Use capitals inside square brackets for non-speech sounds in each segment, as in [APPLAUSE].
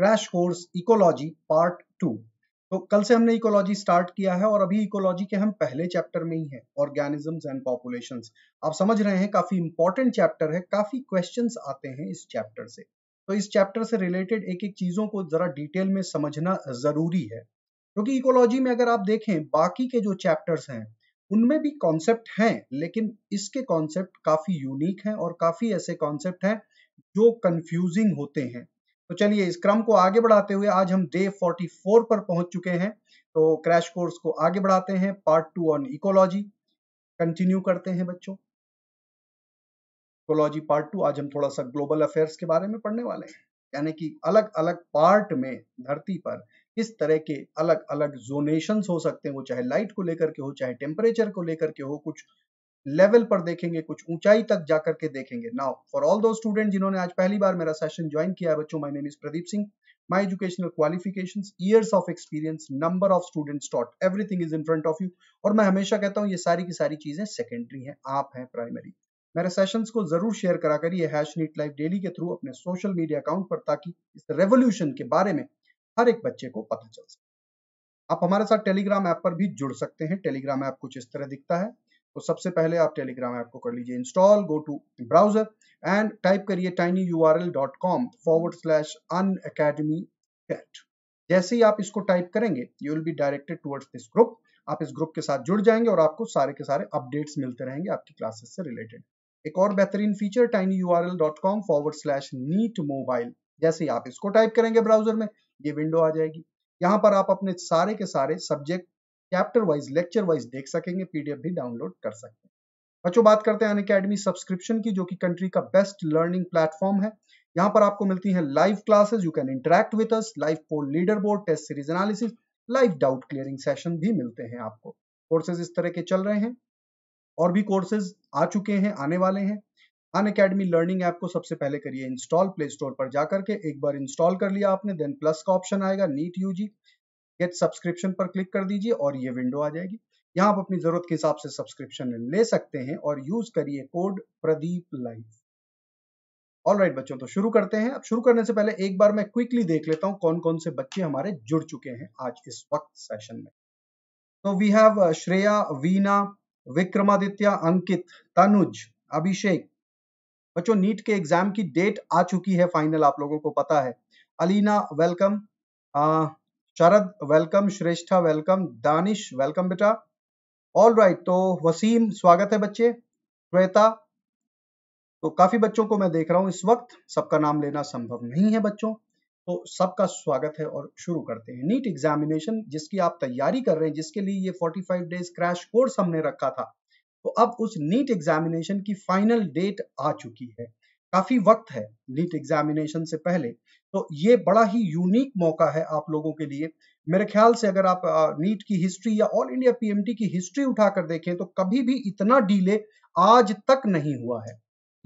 Crash course ecology part two तो कल से हमने इकोलॉजी स्टार्ट किया है और अभी इकोलॉजी के हम पहले चैप्टर में ही हैं ऑर्गेनिजम्स एंड पॉपुलेशन आप समझ रहे हैं काफी इंपॉर्टेंट चैप्टर है काफी क्वेश्चन आते हैं इस चैप्टर से तो इस चैप्टर से रिलेटेड एक एक चीजों को जरा डिटेल में समझना जरूरी है क्योंकि तो इकोलॉजी में अगर आप देखें बाकी के जो चैप्टर्स हैं उनमें भी कॉन्सेप्ट हैं लेकिन इसके कॉन्सेप्ट काफी यूनिक हैं और काफी ऐसे कॉन्सेप्ट हैं जो कंफ्यूजिंग होते हैं तो चलिए इस क्रम को आगे बढ़ाते हुए आज हम डे 44 पर पहुंच चुके हैं तो क्रैश कोर्स को आगे बढ़ाते हैं part two on ecology continue करते हैं बच्चों इकोलॉजी पार्ट टू आज हम थोड़ा सा ग्लोबल अफेयर्स के बारे में पढ़ने वाले हैं यानी कि अलग अलग पार्ट में धरती पर इस तरह के अलग अलग जोनेशन हो सकते हैं वो चाहे लाइट को लेकर के हो चाहे टेम्परेचर को लेकर के हो कुछ लेवल पर देखेंगे कुछ ऊंचाई तक जाकर के देखेंगे now for all those student जिन्होंने आज पहली बार मेरा सेशन ज्वाइन किया है बच्चों my name is Pradeep Singh my educational qualifications years of experience number of students taught everything is in front of you और मैं हमेशा कहता हूँ ये सारी की सारी चीजें सेकेंडरी है आप हैं प्राइमरी मेरे सेशंस को जरूर शेयर करा करिए हैश नीट लाइफ डेली के थ्रू अपने सोशल मीडिया अकाउंट पर ताकि इस रेवोल्यूशन के बारे में हर एक बच्चे को पता चल सके आप हमारे साथ टेलीग्राम ऐप पर भी जुड़ सकते हैं टेलीग्राम ऐप कुछ इस तरह दिखता है तो सबसे पहले आप टेलीग्राम ऐप को कर लीजिए install go to browser and type करिए tiny U R L dot com forward slash Unacademy date जैसे ही आप इसको टाइप करेंगे you will be directed towards this group आप इस ग्रुप के साथ जुड़ जाएंगे और आपको सारे के सारे अपडेट्स मिलते रहेंगे आपकी क्लासेस से रिलेटेड एक और बेहतरीन feature tiny U R L dot com forward slash NEET mobile जैसे ही आप इसको टाइप करेंगे ब्राउजर में ये विंडो आ जाएगी यहाँ पर आप अपने सारे के सारे subject chapter wise lecture wise देख सकेंगे पीडीएफ भी डाउनलोड कर सकते हैं बच्चों बात करते हैं अनकेडमी सब्सक्रिप्शन की जो कि कंट्री का बेस्ट लर्निंग प्लेटफॉर्म है यहाँ पर आपको मिलती है live classes you can interact with us live poll leader board test series analysis live doubt clearing session भी मिलते हैं आपको कोर्सेज इस तरह के चल रहे हैं और भी कोर्सेज आ चुके हैं आने वाले हैं अन अकेडमी लर्निंग ऐप को सबसे पहले करिए इंस्टॉल प्ले स्टोर पर जाकर के एक बार इंस्टॉल कर लिया आपने देन प्लस का ऑप्शन आएगा नीट यूजी गेट सब्सक्रिप्शन पर क्लिक कर दीजिए और ये विंडो आ जाएगी यहाँ आप अपनी जरूरत के हिसाब से सब्सक्रिप्शन ले सकते हैं और यूज करिए code Pradeep life all right बच्चों तो शुरू करते हैं अब शुरू करने से पहले एक बार मैं क्विकली देख लेता हूँ कौन कौन से बच्चे हमारे जुड़ चुके हैं आज इस वक्त सेशन में तो we have uh, Shreya Veena Vikramaditya Ankit Tanuj Abhishek बच्चों नीट के एग्जाम की डेट आ चुकी है फाइनल आप लोगों को पता है Alina welcome Sharad welcome Shreshtha welcome Danish welcome बेटा ऑल राइट तो वसीम स्वागत है बच्चे श्वेता तो काफी बच्चों को मैं देख रहा हूँ इस वक्त सबका नाम लेना संभव नहीं है बच्चों तो सबका स्वागत है और शुरू करते हैं नीट एग्जामिनेशन जिसकी आप तैयारी कर रहे हैं जिसके लिए ये 45 डेज क्रैश कोर्स हमने रखा था तो अब उस नीट एग्जामिनेशन की फाइनल डेट आ चुकी है काफी वक्त है नीट एग्जामिनेशन से पहले तो ये बड़ा ही यूनिक मौका है आप लोगों के लिए मेरे ख्याल से अगर आप नीट की हिस्ट्री या ऑल इंडिया पीएमटी की हिस्ट्री उठाकर देखें तो कभी भी इतना डीले आज तक नहीं हुआ है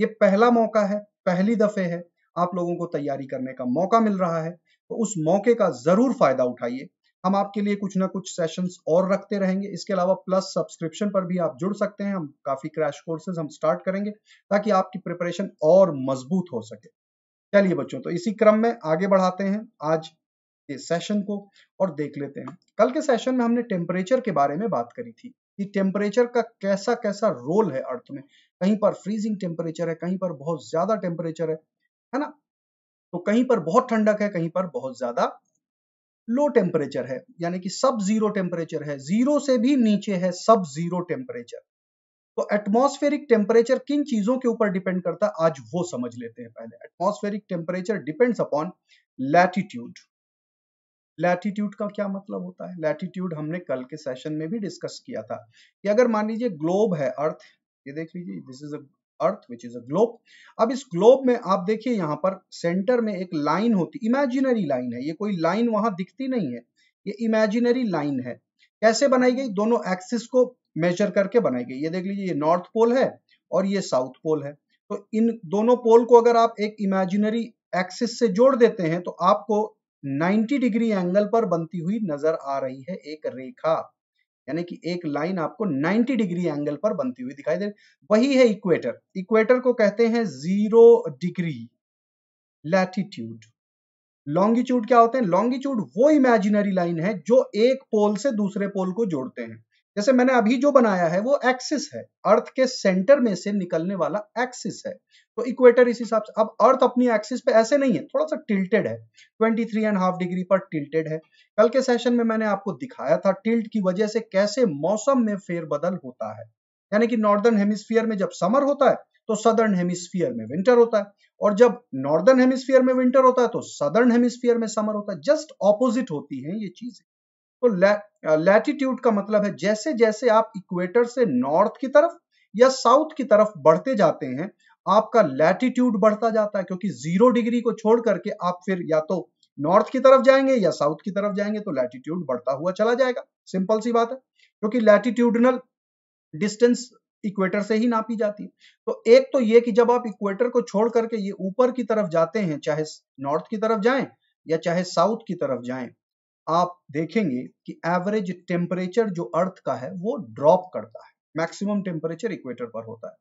ये पहला मौका है पहली दफे है आप लोगों को तैयारी करने का मौका मिल रहा है तो उस मौके का जरूर फायदा उठाइए हम आपके लिए कुछ ना कुछ सेशंस और रखते रहेंगे इसके अलावा प्लस सब्सक्रिप्शन पर भी आप जुड़ सकते हैं हम काफ़ी क्रैश कोर्सेज हम स्टार्ट करेंगे ताकि आपकी प्रिपरेशन और मजबूत हो सके चलिए बच्चों तो इसी क्रम में आगे बढ़ाते हैं आज के सेशन को और देख लेते हैं कल के सेशन में हमने टेम्परेचर के बारे में बात करी थी कि टेम्परेचर का कैसा कैसा रोल है अर्थ में कहीं पर फ्रीजिंग टेम्परेचर है कहीं पर बहुत ज्यादा टेम्परेचर है है ना तो कहीं पर बहुत ठंडक है कहीं पर बहुत ज्यादा लो टेम्परेचर है यानी कि सब जीरो टेम्परेचर है जीरो से भी नीचे है सब जीरो टेम्परेचर तो एटमॉस्फेरिक टेम्परेचर किन चीजों के ऊपर डिपेंड करता है आज वो समझ लेते हैं पहले atmospheric temperature depends upon latitude latitude का क्या मतलब होता है लैटिट्यूड हमने कल के सेशन में भी डिस्कस किया था कि अगर मान लीजिए ग्लोब है अर्थ ये देख लीजिए this is a earth which is a globe अब इस ग्लोब में आप देखिए यहाँ पर सेंटर में एक लाइन होती इमेजिनरी लाइन है ये कोई लाइन वहां दिखती नहीं है ये इमेजिनरी लाइन है कैसे बनाई गई दोनों एक्सिस को मेजर करके बनाई गई ये देख लीजिए ये नॉर्थ पोल है और ये साउथ पोल है तो इन दोनों पोल को अगर आप एक इमेजिनरी एक्सिस से जोड़ देते हैं तो आपको 90 डिग्री एंगल पर बनती हुई नजर आ रही है एक रेखा यानी कि एक लाइन आपको 90 डिग्री एंगल पर बनती हुई दिखाई दे वही है इक्वेटर इक्वेटर को कहते हैं जीरो डिग्री लैटिट्यूड लॉन्गिट्यूड क्या होते हैं लॉन्गिट्यूड वो इमेजिनरी लाइन है जो एक पोल से दूसरे पोल को जोड़ते हैं जैसे मैंने अभी जो बनाया है वो एक्सिस है अर्थ के सेंटर में से निकलने वाला एक्सिस है तो इक्वेटर इस हिसाब से अब अर्थ अपनी एक्सिस पे ऐसे नहीं है थोड़ा सा टिल्टेड है 23 एंड हाफ डिग्री पर टिल्टेड है कल के सेशन में मैंने आपको दिखाया था टिल्ट की वजह से कैसे मौसम में फेरबदल होता है यानी कि नॉर्दर्न हेमिस्फीयर में जब समर होता है तो सदर्न हेमिस्फीयर में विंटर होता है और जब नॉर्दर्न हेमिस्फीयर में विंटर होता है तो सदर्न हेमिस्फीयर में समर होता है जस्ट ऑपोजिट होती है ये चीजें तो लैटिट्यूड का मतलब है जैसे जैसे आप इक्वेटर से नॉर्थ की तरफ या साउथ की तरफ बढ़ते जाते हैं आपका लैटिट्यूड बढ़ता जाता है क्योंकि जीरो डिग्री को छोड़ करके आप फिर या तो नॉर्थ की तरफ जाएंगे या साउथ की तरफ जाएंगे तो लैटिट्यूड बढ़ता हुआ चला जाएगा सिंपल सी बात है क्योंकि लैटिट्यूडनल डिस्टेंस इक्वेटर से ही नापी जाती है तो एक तो ये कि जब आप इक्वेटर को छोड़ करके ये ऊपर की तरफ जाते हैं चाहे नॉर्थ की तरफ जाएं या चाहे साउथ की तरफ जाएं आप देखेंगे कि एवरेज टेम्परेचर जो अर्थ का है वो ड्रॉप करता है मैक्सिमम टेम्परेचर इक्वेटर पर होता है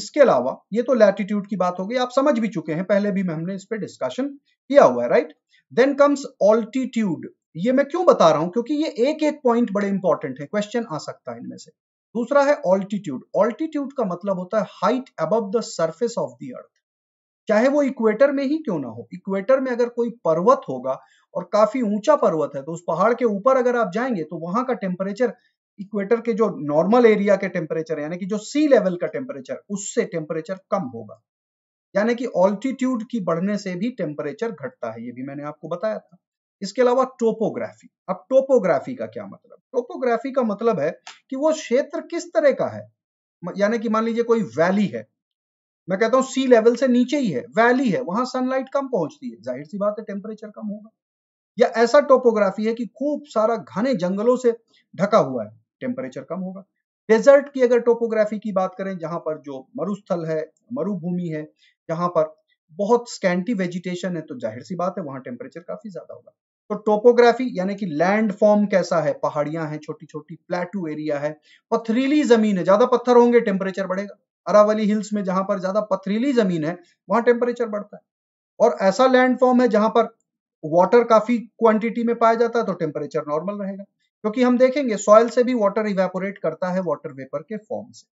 इसके अलावा ये तो लैटिट्यूड की बात हो गई आप समझ भी चुके हैं पहले भी हमने इस पर डिस्कशन किया हुआ है राइट देन कम्स ऑल्टीट्यूड ये मैं क्यों बता रहा हूं क्योंकि ये एक एक पॉइंट बड़े इंपॉर्टेंट है क्वेश्चन आ सकता है इनमें से दूसरा है ऑल्टीट्यूड ऑल्टीट्यूड का मतलब होता है हाइट अब the surface of the earth चाहे वो इक्वेटर में ही क्यों ना हो इक्वेटर में अगर कोई पर्वत होगा और काफी ऊंचा पर्वत है तो उस पहाड़ के ऊपर अगर आप जाएंगे तो वहां का टेम्परेचर इक्वेटर के जो नॉर्मल एरिया के टेम्परेचर यानी कि जो सी लेवल का टेम्परेचर उससे टेम्परेचर कम होगा यानी कि ऑल्टीट्यूड की बढ़ने से भी टेम्परेचर घटता है ये भी मैंने आपको बताया था इसके अलावा टोपोग्राफी अब टोपोग्राफी का क्या मतलब टोपोग्राफी का मतलब है कि वो क्षेत्र किस तरह का है यानी कि मान लीजिए कोई वैली है मैं कहता हूं सी लेवल से नीचे ही है वैली है वहां सनलाइट कम पहुंचती है जाहिर सी बात है टेम्परेचर कम होगा या ऐसा टोपोग्राफी है कि खूब सारा घने जंगलों से ढका हुआ है टेम्परेचर कम होगा डेजर्ट की अगर टोपोग्राफी की बात करें जहां पर जो मरुस्थल है मरुभूमि है जहां पर बहुत स्कैंटी वेजिटेशन है तो जाहिर सी बात है वहां टेम्परेचर काफी ज्यादा होगा तो टोपोग्राफी यानी कि लैंड फॉर्म कैसा है पहाड़ियां हैं छोटी छोटी प्लेटू एरिया है पथरीली जमीन है ज्यादा पत्थर होंगे टेम्परेचर बढ़ेगा अरावली हिल्स में जहां पर ज्यादा पथरीली जमीन है वहां टेम्परेचर बढ़ता है और ऐसा लैंड फॉर्म है जहां पर वाटर काफी क्वांटिटी में पाया जाता है तो टेम्परेचर नॉर्मल रहेगा क्योंकि हम देखेंगे सॉयल से भी वाटर इवेपोरेट करता है वाटर वेपर के फॉर्म से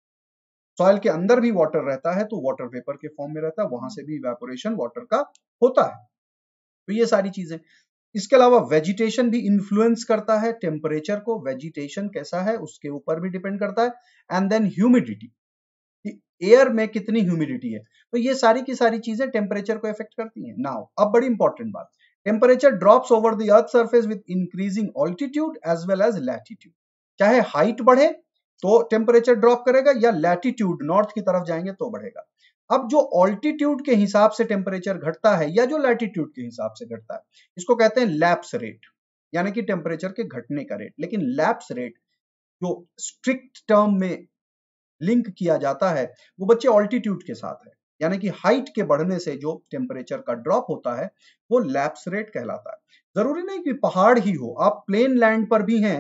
सॉयल के अंदर भी वाटर रहता है तो वाटर वेपर के फॉर्म में रहता है वहां से भी इवेपोरेशन वाटर का होता है तो ये सारी चीजें इसके अलावा वेजिटेशन भी इन्फ्लुएंस करता है टेम्परेचर को वेजिटेशन कैसा है उसके ऊपर भी डिपेंड करता है एंड देन ह्यूमिडिटी एयर में कितनी ह्यूमिडिटी है तो ये सारी की सारी चीजें टेम्परेचर को इफेक्ट करती हैं नाउ अब बड़ी इंपॉर्टेंट बात temperature drops over the earth surface with increasing altitude as well as latitude चाहे हाइट बढ़े तो टेम्परेचर ड्रॉप करेगा या लैटिट्यूड नॉर्थ की तरफ जाएंगे तो बढ़ेगा अब जो ऑल्टीट्यूड के हिसाब से टेम्परेचर घटता है या जो लैटिट्यूड के हिसाब से घटता है इसको कहते हैं लैप्स रेट यानी कि टेम्परेचर के घटने का रेट लेकिन लैप्स रेट जो स्ट्रिक्ट टर्म में लिंक किया जाता है वो बच्चे ऑल्टीट्यूड के साथ है यानी कि हाइट के बढ़ने से जो टेम्परेचर का ड्रॉप होता है वो लैप्स रेट कहलाता है जरूरी नहीं कि पहाड़ ही हो आप प्लेन लैंड पर भी हैं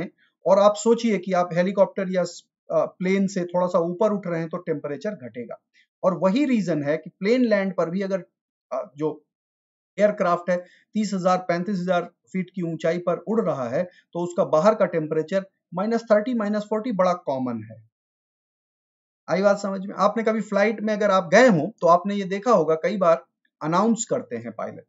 और आप सोचिए कि आप हेलीकॉप्टर या प्लेन से थोड़ा सा ऊपर उठ रहे हैं तो टेम्परेचर घटेगा और वही रीजन है कि प्लेन लैंड पर भी अगर जो एयरक्राफ्ट है तीस हजार पैंतीस हजार फीट की ऊंचाई पर उड़ रहा है तो उसका बाहर का temperature minus thirty minus forty बड़ा कॉमन है आई बात समझ में आपने कभी फ्लाइट में अगर आप गए हो तो आपने ये देखा होगा कई बार अनाउंस करते हैं पायलट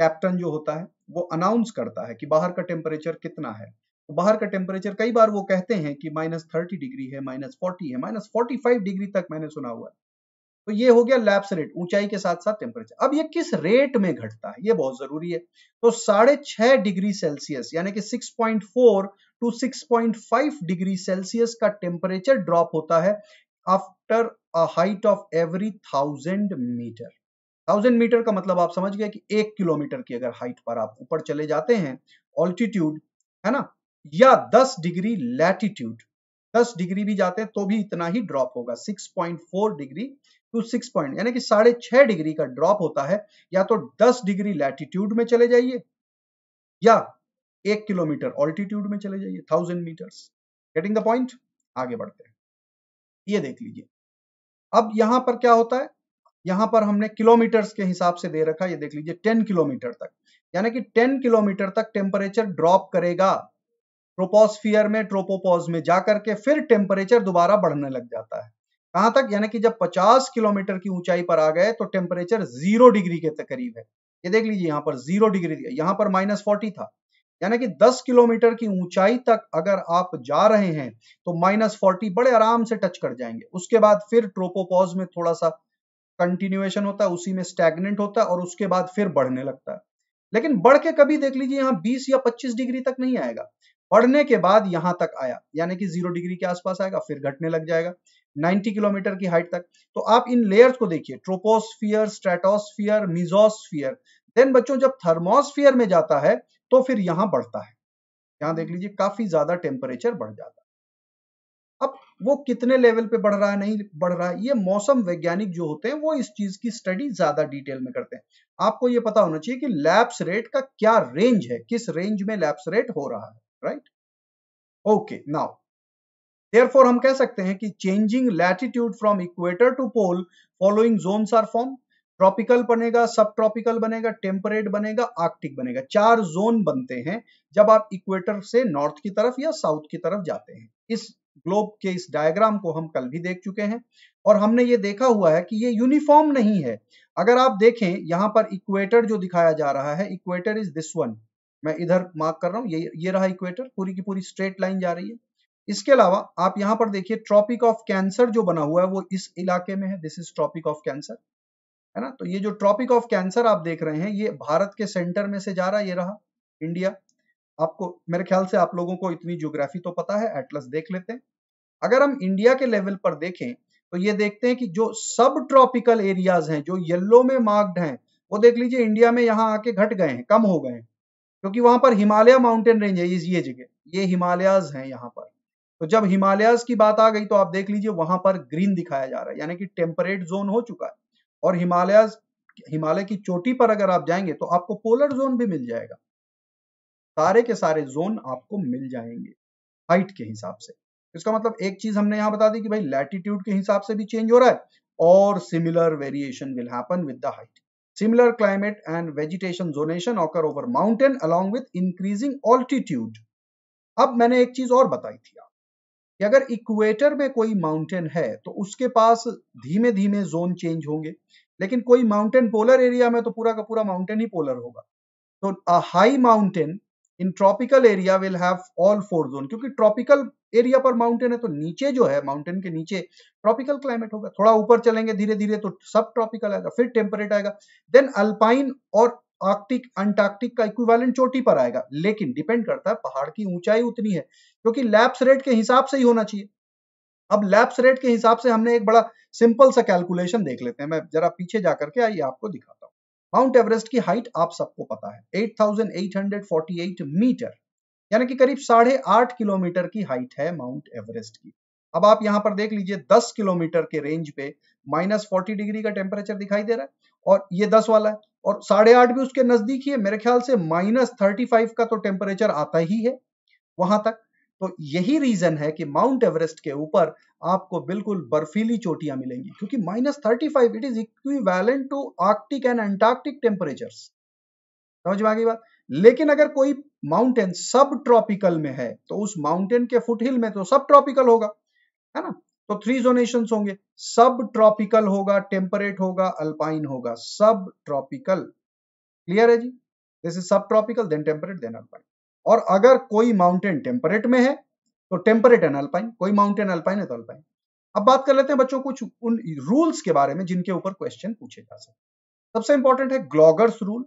कैप्टन जो होता है वो अनाउंस करता है कि बाहर का टेम्परेचर कितना है तो बाहर का टेम्परेचर कई बार वो कहते हैं कि माइनस थर्टी डिग्री है माइनस फोर्टी है माइनस फोर्टी फाइव डिग्री तक मैंने सुना हुआ है तो ये हो गया लैप्स रेट ऊंचाई के साथ साथ टेम्परेचर अब ये किस रेट में घटता है ये बहुत जरूरी है तो साढ़े छह डिग्री सेल्सियस यानी कि six point four two 6.5 degree Celsius का टेम्परेचर ड्रॉप होता है after a height of every thousand metre thousand metre का मतलब आप समझ गए कि एक किलोमीटर की अगर हाइट पर आप ऊपर चले जाते हैं ऑल्टीट्यूड है ना या 10 डिग्री लैटिट्यूड 10 डिग्री भी जाते हैं तो भी इतना ही ड्रॉप होगा 6.4 डिग्री टू 6 पॉइंट यानी कि साढ़े छह डिग्री का ड्रॉप होता है या तो 10 डिग्री लैटिट्यूड में चले जाइए या एक किलोमीटर ऑल्टीट्यूड में चले जाइए thousand metres getting the point आगे बढ़ते हैं ये देख लीजिए अब यहां पर क्या होता है यहां पर हमने किलोमीटर्स के हिसाब से दे रखा ये देख लीजिए टेन किलोमीटर तक यानी कि टेन किलोमीटर तक टेम्परेचर ड्रॉप करेगा ट्रोपोस्फियर में ट्रोपोपोज में जाकर के फिर टेम्परेचर दोबारा बढ़ने लग जाता है कहां तक यानी कि जब 50 किलोमीटर की ऊंचाई पर आ गए तो टेम्परेचर जीरो डिग्री के करीब है ये देख लीजिए यहाँ पर जीरो डिग्री यहां पर माइनस फोर्टी था यानी कि 10 किलोमीटर की ऊंचाई तक अगर आप जा रहे हैं तो माइनस फोर्टी बड़े आराम से टच कर जाएंगे उसके बाद फिर ट्रोपोपॉज में थोड़ा सा कंटिन्यूएशन होता है उसी में स्टैगनेंट होता है और उसके बाद फिर बढ़ने लगता है लेकिन बढ़ के कभी देख लीजिए यहाँ 20 या 25 डिग्री तक नहीं आएगा बढ़ने के बाद यहां तक आया यानी कि जीरो डिग्री के आसपास आएगा फिर घटने लग जाएगा 90 किलोमीटर की हाइट तक तो आप इन लेयर्स को देखिए ट्रोपोस्फियर स्ट्रेटोस्फियर मिजोस्फियर देन बच्चों जब थर्मोस्फियर में जाता है तो फिर यहां बढ़ता है यहां देख लीजिए काफी ज्यादा टेम्परेचर बढ़ जाता है अब वो कितने लेवल पे बढ़ रहा है नहीं बढ़ रहा है ये मौसम वैज्ञानिक जो होते हैं वो इस चीज की स्टडी ज्यादा डिटेल में करते हैं आपको ये पता होना चाहिए कि लैप्स रेट का क्या रेंज है किस रेंज में लैप्स रेट हो रहा है राइट ओके नाउ देयरफॉर हम कह सकते हैं कि changing latitude from equator to pole following zones are form tropical बनेगा सब ट्रॉपिकल बनेगा टेम्परेट बनेगा आर्कटिक बनेगा चार जोन बनते हैं जब आप इक्वेटर से नॉर्थ की तरफ या साउथ की तरफ जाते हैं इस ग्लोब के इस डायग्राम को हम कल भी देख चुके हैं और हमने ये देखा हुआ है कि ये यूनिफॉर्म नहीं है अगर आप देखें यहाँ पर इक्वेटर जो दिखाया जा रहा है इक्वेटर इज दिस वन मैं इधर मार्क कर रहा हूँ ये ये रहा इक्वेटर पूरी की पूरी स्ट्रेट लाइन जा रही है इसके अलावा आप यहाँ पर देखिए ट्रॉपिक ऑफ कैंसर जो बना हुआ है वो इस इलाके में है this is tropic of cancer है ना तो ये जो ट्रॉपिक ऑफ कैंसर आप देख रहे हैं ये भारत के सेंटर में से जा रहा ये रहा इंडिया आपको मेरे ख्याल से आप लोगों को इतनी ज्योग्राफी तो पता है एटलस देख लेते हैं अगर हम इंडिया के लेवल पर देखें तो ये देखते हैं कि जो सब ट्रॉपिकल एरियाज हैं जो येल्लो में मार्क्ड हैं वो देख लीजिए इंडिया में यहाँ आके घट गए हैं कम हो गए हैं क्योंकि वहां पर हिमालय माउंटेन रेंज है ये जगह ये हिमालयाज हैं यहाँ पर तो जब हिमालयाज की बात आ गई तो आप देख लीजिए वहां पर ग्रीन दिखाया जा रहा है यानी कि टेम्परेट जोन हो चुका है और हिमालय हिमालय की चोटी पर अगर आप जाएंगे तो आपको पोलर जोन भी मिल जाएगा सारे के सारे जोन आपको मिल जाएंगे हाइट के हिसाब से इसका मतलब एक चीज हमने यहां बता दी कि भाई लैटिट्यूड के हिसाब से भी चेंज हो रहा है और similar variation will happen with the height similar climate and vegetation zonation occur over mountain along with increasing altitude अब मैंने एक चीज और बताई थी आप कि अगर इक्वेटर में कोई माउंटेन है तो उसके पास धीमे धीमे जोन चेंज होंगे लेकिन कोई माउंटेन पोलर एरिया में तो पूरा का पूरा माउंटेन ही पोलर होगा तो high mountain in tropical area will have all four zone क्योंकि ट्रॉपिकल एरिया पर माउंटेन है तो नीचे जो है माउंटेन के नीचे ट्रॉपिकल क्लाइमेट होगा थोड़ा ऊपर चलेंगे धीरे धीरे तो सब ट्रॉपिकल आएगा फिर टेम्परेट आएगा देन अल्पाइन और आर्कटिक अंटार्कटिक का इक्विवेलेंट चोटी पर आएगा लेकिन डिपेंड करता है पहाड़ की ऊंचाई उतनी है क्योंकि लैप्स रेट के हिसाब से ही होना चाहिए अब लैप्स रेट के हिसाब से हमने एक बड़ा सिंपल सा कैलकुलेशन देख लेते हैं मैं जरा पीछे जा करके आइए आपको दिखाता हूँ माउंट एवरेस्ट की हाइट आप सबको पता है 8,848 मीटर यानी कि करीब साढ़े आठ किलोमीटर की हाइट है माउंट एवरेस्ट की अब आप यहां पर देख लीजिए 10 किलोमीटर के रेंज पे माइनस फोर्टी डिग्री का टेम्परेचर दिखाई दे रहा है और ये 10 वाला है और साढ़े आठ भी उसके नजदीक ही है मेरे ख्याल से माइनस थर्टी फाइव का तो टेम्परेचर आता ही है वहां तक तो यही रीजन है कि माउंट एवरेस्ट के ऊपर आपको बिल्कुल बर्फीली चोटियां मिलेंगी क्योंकि minus thirty five it is equivalent to Arctic and Antarctic temperature समझ में आगे बात लेकिन अगर कोई माउंटेन सब ट्रॉपिकल में है तो उस माउंटेन के फुटहिल में तो सब ट्रॉपिकल होगा है ना तो थ्री जोनेशन होंगे सब ट्रॉपिकल होगा टेम्परेट होगा अल्पाइन होगा सब ट्रॉपिकल क्लियर है जी this is sub tropical then temperate then alpine और अगर कोई माउंटेन टेम्परेट में है तो टेम्परेट एन अल्पाइन कोई माउंटेन अल्पाइन है तो अल्पाइन अब बात कर लेते हैं बच्चों कुछ उन रूल्स के बारे में जिनके ऊपर क्वेश्चन पूछे जा सकते सबसे इंपॉर्टेंट है ग्लॉगर्स रूल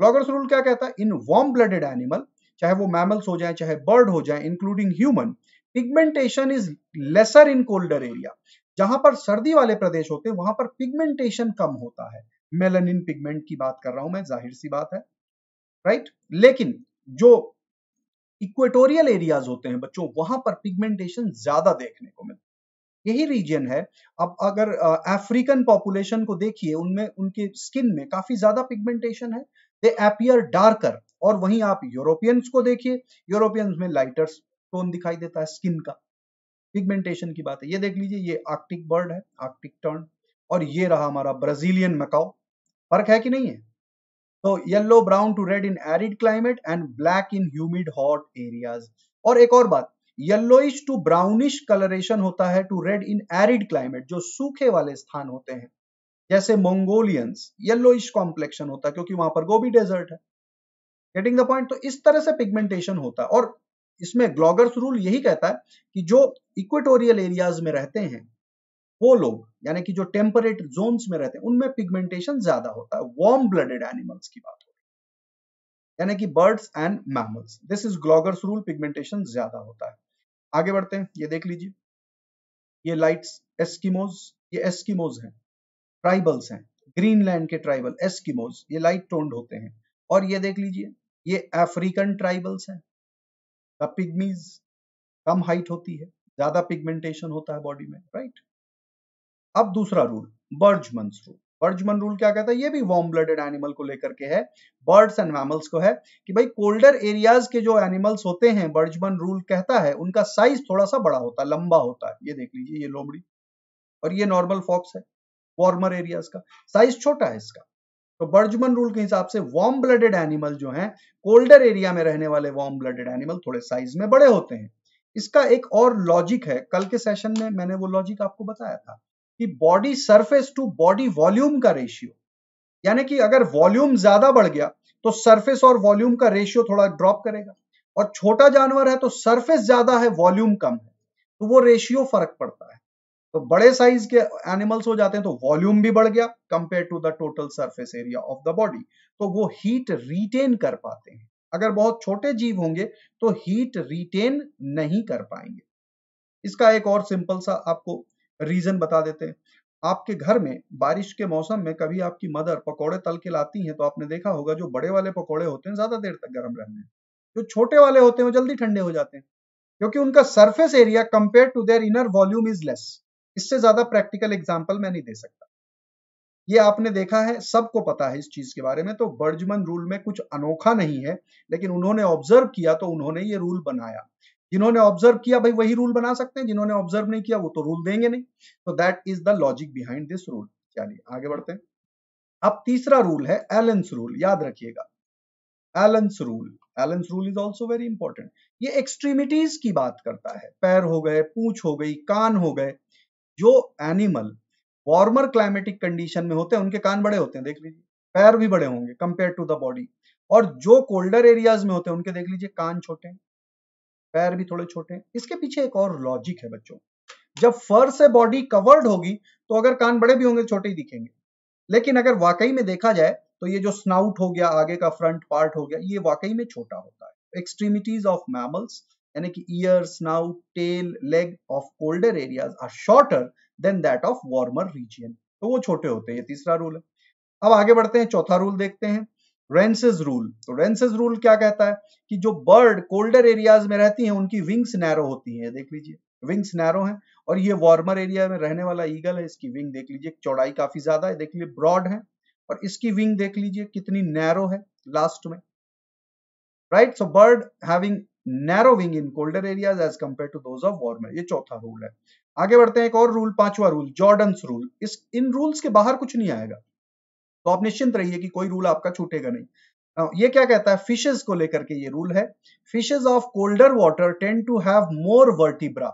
ग्लॉगर्स रूल क्या कहता है इन वार्म ब्लडेड एनिमल चाहे वो मैमल्स हो जाए चाहे बर्ड हो जाए including human pigmentation is lesser in colder area जहां पर सर्दी वाले प्रदेश होते हैं वहां पर पिगमेंटेशन कम होता है मेलनिन पिगमेंट की बात कर रहा हूं मैं जाहिर सी बात है राइट लेकिन जो इक्वेटोरियल एरियाज होते हैं बच्चों वहां पर पिगमेंटेशन ज्यादा देखने को मिलता है यही रीजन है अब अगर अफ्रीकन पॉपुलेशन को देखिए उनमें उनके स्किन में काफी ज्यादा पिगमेंटेशन है दे एपियर डार्कर और वहीं आप यूरोपियंस को देखिए यूरोपियंस में लाइटर टोन दिखाई देता है स्किन का पिगमेंटेशन की बात है ये देख लीजिए ये आर्कटिक बर्ड है आर्कटिक टर्न और ये रहा हमारा ब्राजीलियन मकाओ फर्क है कि नहीं है तो yellow brown to red in arid climate and black in humid hot areas और एक और बात येल्लोइश टू ब्राउनिश कलरेशन होता है to red in arid climate जो सूखे वाले स्थान होते हैं जैसे मंगोलियंस येल्लोइश कॉम्प्लेक्शन होता है क्योंकि वहां पर गोभी डेजर्ट है गेटिंग द पॉइंट तो इस तरह से पिगमेंटेशन होता है और इसमें ग्लॉगर्स रूल यही कहता है कि जो इक्वेटोरियल एरियाज में रहते हैं वो लोग यानी कि जो टेम्परेट जोन में रहते हैं उनमें पिगमेंटेशन ज्यादा होता है वार्म ब्लडेड एनिमल्स की बात हो रही है यानी कि birds and mammals this is Gloger's rule pigmentation ज्यादा होता है आगे बढ़ते हैं ये देख लीजिए ये लाइट्स एस्किमोज ये एस्किमोज हैं ट्राइबल्स हैं ग्रीनलैंड के ट्राइबल एस्किमोज ये लाइट टोन्ड होते हैं और ये देख लीजिए ये अफ्रीकन ट्राइबल्स हैं द पिग्मीज कम हाइट होती है ज्यादा पिगमेंटेशन होता है बॉडी में राइट अब दूसरा rule Bergmann rule Bergmann rule क्या कहता है ये भी वार्म ब्लडेड एनिमल को लेकर के है बर्ड्स एंड मैमल्स को है कि भाई कोल्डर एरियाज के जो एनिमल्स होते हैं बर्जमन रूल कहता है उनका साइज थोड़ा सा बड़ा होता है लंबा होता है ये देख लीजिए ये लोमड़ी और ये नॉर्मल फॉक्स है वार्मर एरियाज का साइज छोटा है इसका तो बर्जमन रूल के हिसाब से वार्म ब्लडेड एनिमल जो है कोल्डर एरिया में रहने वाले वार्म ब्लडेड एनिमल थोड़े साइज में बड़े होते हैं इसका एक और लॉजिक है कल के सेशन में मैंने वो लॉजिक आपको बताया था कि body surface to body volume का रेशियो यानी कि अगर वॉल्यूम ज्यादा बढ़ गया तो सरफेस और वॉल्यूम का रेशियो थोड़ा ड्रॉप करेगा और छोटा जानवर है तो सरफेस ज्यादा है वॉल्यूम कम है तो वो रेशियो फर्क पड़ता है तो बड़े साइज के एनिमल्स हो जाते हैं तो वॉल्यूम भी बढ़ गया compare to the total surface area of the body तो वो हीट रिटेन कर पाते हैं अगर बहुत छोटे जीव होंगे तो हीट रिटेन नहीं कर पाएंगे इसका एक और सिंपल सा आपको रीजन बता देते हैं आपके घर में बारिश के मौसम में कभी आपकी मदर पकौड़े तल के लाती हैं तो आपने देखा होगा जो बड़े वाले पकौड़े होते हैं ज्यादा देर तक गर्म रहने हैं जो छोटे वाले होते हैं वो जल्दी ठंडे हो जाते हैं क्योंकि उनका surface area compare to their inner volume is less इससे ज्यादा प्रैक्टिकल एग्जाम्पल मैं नहीं दे सकता ये आपने देखा है सबको पता है इस चीज के बारे में तो बर्जमन रूल में कुछ अनोखा नहीं है लेकिन उन्होंने ऑब्जर्व किया तो उन्होंने ये रूल बनाया जिन्होंने ऑब्जर्व किया भाई वही रूल बना सकते हैं जिन्होंने ऑब्जर्व नहीं किया वो तो रूल देंगे नहीं तो that is the logic behind this rule चलिए आगे बढ़ते हैं अब तीसरा रूल है एलेंस रूल याद रखिएगा Allen's rule Allen's rule is also very important ये एक्सट्रीमिटीज की बात करता है पैर हो गए पूछ हो गई कान हो गए जो एनिमल वार्मर क्लाइमेटिक कंडीशन में होते हैं उनके कान बड़े होते हैं देख लीजिए पैर भी बड़े होंगे कंपेयर टू द बॉडी और जो कोल्डर एरियाज में होते हैं उनके देख लीजिए कान छोटे हैं पैर भी थोड़े छोटे हैं इसके पीछे एक और लॉजिक है बच्चों जब फर से बॉडी कवर्ड होगी तो अगर कान बड़े भी होंगे छोटे ही दिखेंगे लेकिन अगर वाकई में देखा जाए तो ये जो स्नाउट हो गया आगे का फ्रंट पार्ट हो गया ये वाकई में छोटा होता है एक्सट्रीमिटीज ऑफ मैमल्स यानी कि ear snout tail leg of colder areas are shorter than that of warmer region तो वो छोटे होते हैं ये तीसरा रूल है अब आगे बढ़ते हैं चौथा रूल देखते हैं रेंसेज रूल तो रेंसेज रूल क्या कहता है कि जो बर्ड कोल्डर एरियाज में रहती हैं उनकी विंग्स नैरो होती हैं देख लीजिए विंग्स नैरो हैं और ये वार्मर एरिया में रहने वाला ईगल है इसकी विंग देख लीजिए चौड़ाई काफी ज्यादा है देख लीजिए ब्रॉड है और इसकी विंग देख लीजिए कितनी नैरो है लास्ट में right so bird having narrow wing in colder areas as compare to those of warmer ये चौथा रूल है आगे बढ़ते हैं एक और रूल पांचवा रूल जॉर्डन रूल इस इन रूल्स के बाहर कुछ नहीं आएगा तो आप निश्चिंत रहिए कि कोई रूल आपका छूटेगा नहीं ये क्या कहता है फिशेज को लेकर के ये रूल है fishes of colder water tend to have more vertebra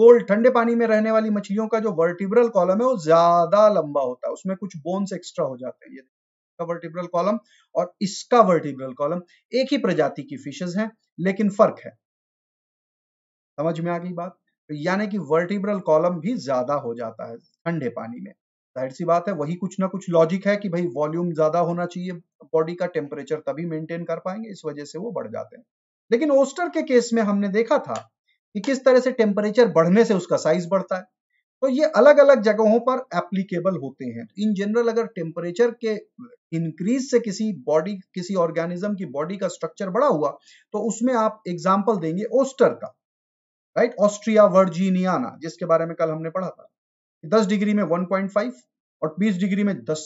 cold ठंडे पानी में रहने वाली मछलियों का जो वर्टिब्रल कॉलम है वो ज्यादा लंबा होता है उसमें कुछ बोन्स एक्स्ट्रा हो जाते हैं ये वर्टिब्रल कॉलम और इसका वर्टिब्रल कॉलम एक ही प्रजाति की फिशेज हैं लेकिन फर्क है समझ में आ गई बात तो यानी कि वर्टिब्रल कॉलम भी ज्यादा हो जाता है ठंडे पानी में जाहिर सी बात है वही कुछ ना कुछ लॉजिक है कि भाई वॉल्यूम ज्यादा होना चाहिए बॉडी का टेम्परेचर तभी मेंटेन कर पाएंगे इस वजह से वो बढ़ जाते हैं लेकिन ओस्टर के केस में हमने देखा था कि किस तरह से टेम्परेचर बढ़ने से उसका साइज बढ़ता है तो ये अलग अलग जगहों पर एप्लीकेबल होते हैं इन तो जनरल अगर टेम्परेचर के इंक्रीज से किसी बॉडी किसी ऑर्गेनिज्म की बॉडी का स्ट्रक्चर बड़ा हुआ तो उसमें आप एग्जाम्पल देंगे ओस्टर का राइट ऑस्ट्रिया वर्जीनियाना जिसके बारे में कल हमने पढ़ा था दस डिग्री में वन पॉइंट फाइव और बीस डिग्री में दस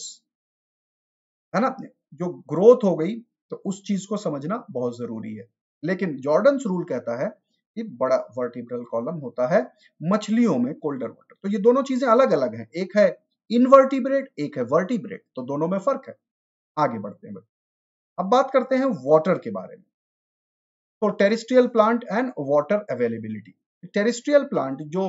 है ना जो ग्रोथ हो गई तो उस चीज को समझना बहुत जरूरी है लेकिन जॉर्डन रूल कहता है कि बड़ा वर्टिब्रल कॉलम होता है मछलियों में कोल्डर वाटर तो ये दोनों चीजें अलग अलग हैं एक है इनवर्टिब्रेट एक है वर्टिब्रेट तो दोनों में फर्क है आगे बढ़ते हैं अब बात करते हैं वाटर के बारे में तो terrestrial plant and water availability terrestrial plant जो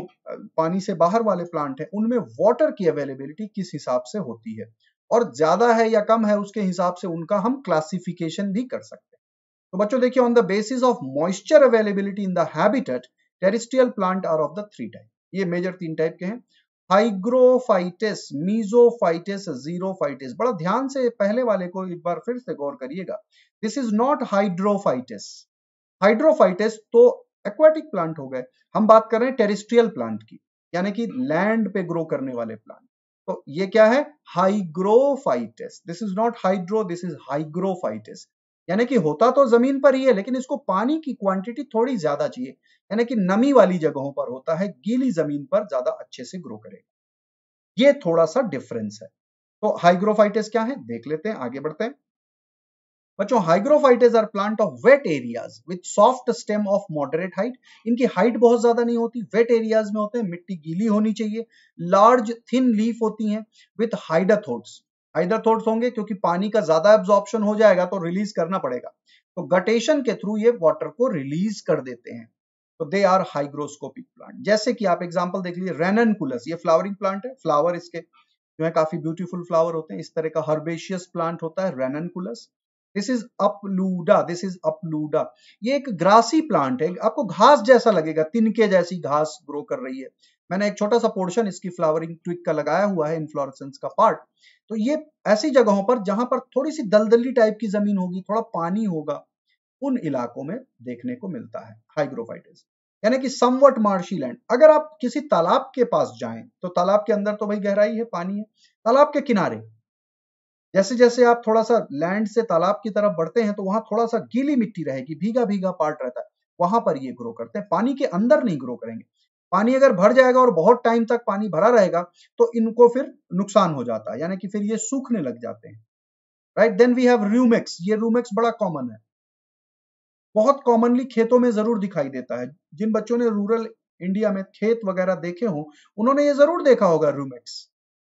पानी से बाहर वाले प्लांट है उनमें वाटर की अवेलेबिलिटी किस हिसाब से होती है और ज्यादा है या कम है उसके हिसाब से उनका हम क्लासिफिकेशन भी कर सकते हैं तो बच्चों देखिए on the basis of moisture availability in the habitat terrestrial plant are of the three type ये मेजर तीन टाइप के हैं हाइग्रोफाइटिस मीजोफाइटिस जीरोस बड़ा ध्यान से पहले वाले को एक बार फिर से गौर करिएगा this is not hydrophytes hydrophytes तो एक्वाटिक प्लांट हो गए हम बात कर रहे हैं टेरिस्ट्रियल प्लांट की यानी कि लैंड पे ग्रो करने वाले प्लांट तो ये क्या है hygrophytes this is not hydro this is hygrophytes यानी कि होता तो जमीन पर ही है लेकिन इसको पानी की क्वांटिटी थोड़ी ज्यादा चाहिए यानी कि नमी वाली जगहों पर होता है गीली जमीन पर ज्यादा अच्छे से ग्रो करेगा ये थोड़ा सा डिफरेंस है तो हाइग्रोफाइटिस क्या है देख लेते हैं आगे बढ़ते हैं बच्चों hygrophytes are plant of wet areas with soft stem of moderate height इनकी हाइट बहुत ज्यादा नहीं होती वेट एरियाज में होते हैं मिट्टी गीली होनी चाहिए लार्ज थिन लीफ होती हैं विथ हाइडाथोड्स हाइडाथोड्स होंगे क्योंकि पानी का ज्यादा एब्जॉर्प्शन हो जाएगा तो रिलीज करना पड़ेगा तो गटेशन के थ्रू ये वाटर को रिलीज कर देते हैं तो दे आर हाइग्रोस्कोपिक प्लांट जैसे कि आप एग्जाम्पल देख लीजिए रेननकुलस ये फ्लावरिंग प्लांट है फ्लावर इसके जो है काफी ब्यूटीफुल फ्लावर होते हैं इस तरह का हर्बेशियस प्लांट होता है ranunculus this is apluda this is apluda ये एक ग्रासी प्लांट है आपको घास जैसा लगेगा तिनके जैसी घास ग्रो कर रही है मैंने एक छोटा सा पोर्शन इसकी फ्लावरिंग ट्विक का लगाया हुआ है इन्फ्लोरेसेंस का पार्ट तो ये ऐसी जगहों पर जहां पर थोड़ी सी दलदली टाइप की जमीन होगी थोड़ा पानी होगा उन इलाकों में देखने को मिलता है हाइग्रोफाइटिस यानी कि समवट मार्शी लैंड अगर आप किसी तालाब के पास जाएं तो तालाब के अंदर तो भाई गहराई है पानी है तालाब के किनारे जैसे जैसे आप थोड़ा सा लैंड से तालाब की तरफ बढ़ते हैं तो वहां थोड़ा सा गीली मिट्टी रहेगी भीगा भीगा पार्ट रहता है वहां पर ये ग्रो करते हैं पानी के अंदर नहीं ग्रो करेंगे पानी अगर भर जाएगा और बहुत टाइम तक पानी भरा रहेगा तो इनको फिर नुकसान हो जाता है यानी कि फिर ये सूखने लग जाते हैं right then we have rumex ये रूमेक्स बड़ा कॉमन है बहुत कॉमनली खेतों में जरूर दिखाई देता है जिन बच्चों ने रूरल इंडिया में खेत वगैरह देखे हों उन्होंने ये जरूर देखा होगा रूमेक्स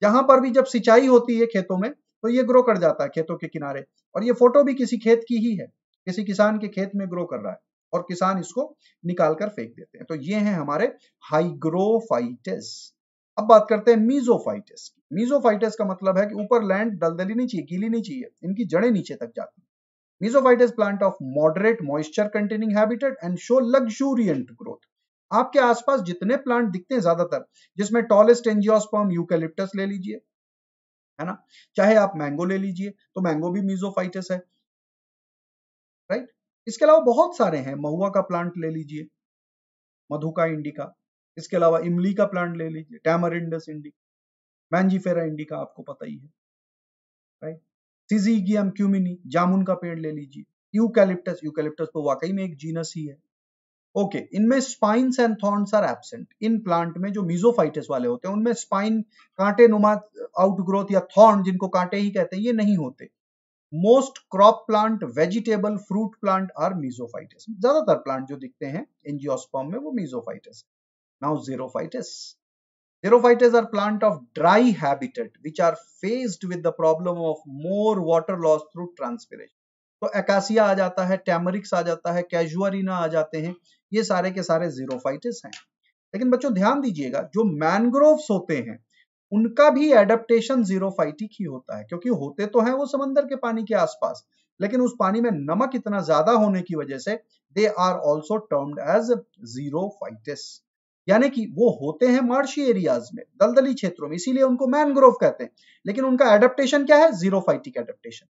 यहां पर भी जब सिंचाई होती है खेतों में तो ये ग्रो कर जाता है खेतों के किनारे और ये फोटो भी किसी खेत की ही है किसी किसान के खेत में ग्रो कर रहा है और किसान इसको निकाल कर फेंक देते हैं तो ये है हमारे हाइग्रोफाइटिस अब बात करते हैं मीजोफाइटिस की मीजोफाइटिस का मतलब है कि ऊपर लैंड दलदली नहीं चाहिए गीली नहीं चाहिए इनकी जड़ें नीचे तक जाती हैं mesophytes plant of moderate moisture containing habitat and show luxuriant growth आपके आसपास जितने प्लांट दिखते हैं ज्यादातर जिसमें टॉलेस्ट एंजियोस्पर्म यूकेलिप्टस ले लीजिए है ना चाहे आप मैंगो ले लीजिए तो मैंगो भी मीजोफाइटिस है राइट इसके अलावा बहुत सारे हैं महुआ का प्लांट ले लीजिए मधुका इंडिका इसके अलावा इमली का प्लांट ले लीजिए tamarindus indica mangifera indica आपको पता ही है राइट सीजीगियम क्यूमिनी जामुन का पेड़ ले लीजिए यूकैलिप्टस यूकैलिप्टस तो वाकई में एक जीनस ही है ओके इनमें spines and thorns are absent in plant में जो मिजोफाइटिस वाले होते हैं उनमें स्पाइन कांटे नुमा आउटग्रोथ या थॉर्न जिनको कांटे ही कहते हैं ये नहीं होते most crop plant vegetable fruit plant are mesophytes ज्यादातर प्लांट जो दिखते हैं एनजियोस्पर्म में वो mesophytes now xerophytes Xerophytes are plant of dry habitat which are faced with the problem of more water loss through transpiration. तो एकासिया आ जाता है टैमरिक्स आ जाता है कैजुअरिना आ जाते हैं ये सारे के सारे जीरोफाइटिस हैं लेकिन बच्चों ध्यान दीजिएगा जो मैनग्रोव्स होते हैं उनका भी एडेप्टेशन जीरोफाइटिक ही होता है क्योंकि होते तो हैं वो समंदर के पानी के आसपास लेकिन उस पानी में नमक इतना ज्यादा होने की वजह से they are also termed as xero यानी कि वो होते हैं मार्शी एरियाज में दलदली क्षेत्रों में इसीलिए उनको मैनग्रोव कहते हैं लेकिन उनका एडेप्टेशन क्या है जीरो फाइटिक एडेप्टेशन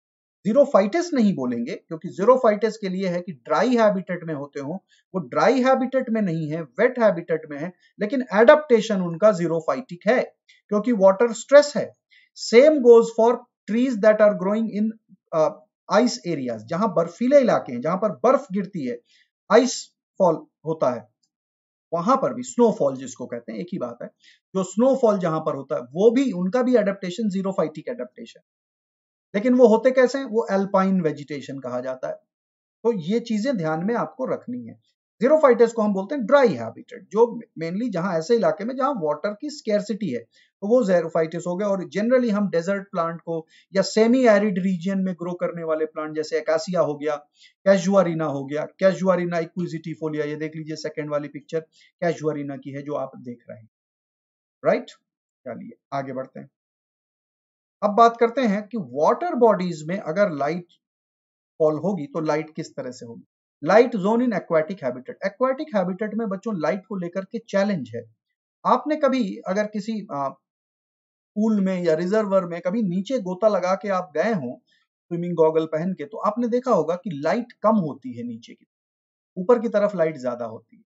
जीरोस नहीं बोलेंगे क्योंकि जीरोफाइटिस के लिए है कि ड्राई हैबिटेट में होते हो वो ड्राई हैबिटेट में नहीं है वेट हैबिटेट में है लेकिन एडप्टेशन उनका जीरोफाइटिक है क्योंकि वॉटर स्ट्रेस है same goes for trees that are growing in ice areas जहां बर्फीले इलाके हैं जहां पर बर्फ गिरती है आइस फॉल होता है वहां पर भी स्नोफॉल जिसको कहते हैं एक ही बात है जो स्नोफॉल जहां पर होता है वो भी उनका भी एडेप्टेशन जीरोफाइटिक एडेप्टेशन लेकिन वो होते कैसे हैं वो एल्पाइन वेजिटेशन कहा जाता है तो ये चीजें ध्यान में आपको रखनी है फाइटर्स को हम बोलते हैं ड्राई हैबिटेट जो मेनली जहां ऐसे इलाके में जहां वाटर की स्केरसिटी है तो वो फाइटर्स हो गए और जनरली हम डेजर्ट प्लांट को या सेमी एरिड रीजन में ग्रो करने वाले प्लांट जैसे एकासिया हो गया कैजुआरिना हो गया कैजुआरिना इक्विजिटी फोलिया ये देख लीजिए सेकेंड वाली पिक्चर कैजुआरिना की है जो आप देख रहे हैं राइट चलिए आगे बढ़ते हैं अब बात करते हैं कि वाटर बॉडीज में अगर लाइट फॉल होगी तो लाइट किस तरह से होगी light zone in aquatic habitat aquatic habitat में बच्चों लाइट को लेकर के चैलेंज है आपने कभी अगर किसी पूल में या रिजर्वर में कभी नीचे गोता लगा के आप गए हो स्विमिंग गॉगल पहन के तो आपने देखा होगा कि लाइट कम होती है नीचे की ऊपर की तरफ लाइट ज्यादा होती है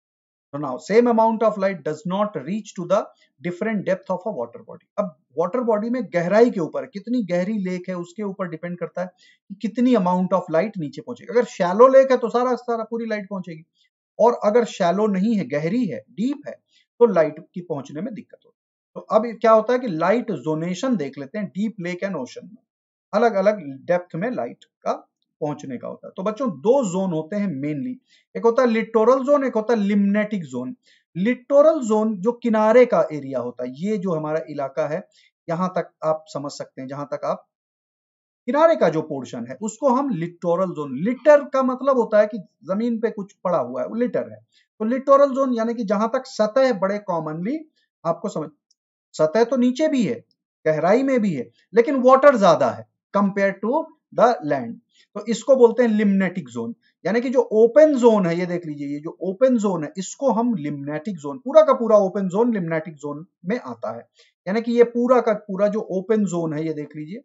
So now same amount of light does not reach to the different depth of a water body. अब water body में गहराई के ऊपर कितनी गहरी lake है उसके ऊपर depend करता है कि कितनी amount of light नीचे पहुंचेगी अगर shallow lake है तो सारा सारा पूरी light पहुंचेगी और अगर shallow नहीं है गहरी है deep है तो light की पहुंचने में दिक्कत होती है तो अब क्या होता है कि light zonation देख लेते हैं deep lake and ocean में अलग अलग depth में light का पहुंचने का होता है तो बच्चों दो जोन होते हैं मेनली एक होता है लिटोरल जोन एक होता है लिमनेटिक जोन लिटोरल जोन जो किनारे का एरिया होता है ये जो हमारा इलाका है यहां तक आप समझ सकते हैं जहां तक आप किनारे का जो पोर्शन है उसको हम लिटोरल जोन लिटर का मतलब होता है कि जमीन पे कुछ पड़ा हुआ है वो लिटर है तो लिटोरल जोन यानी कि जहां तक सतह बड़े कॉमनली आपको समझ सतह तो नीचे भी है गहराई में भी है लेकिन वाटर ज्यादा है कंपेयर टू द लैंड तो इसको बोलते हैं लिमनेटिक जोन यानी कि जो ओपन जोन है ये देख लीजिए ये जो ओपन जोन है इसको हम लिमनेटिक जोन पूरा का पूरा ओपन जोन लिमनेटिक जोन में आता है यानी कि ये पूरा का पूरा जो ओपन जोन है ये देख लीजिए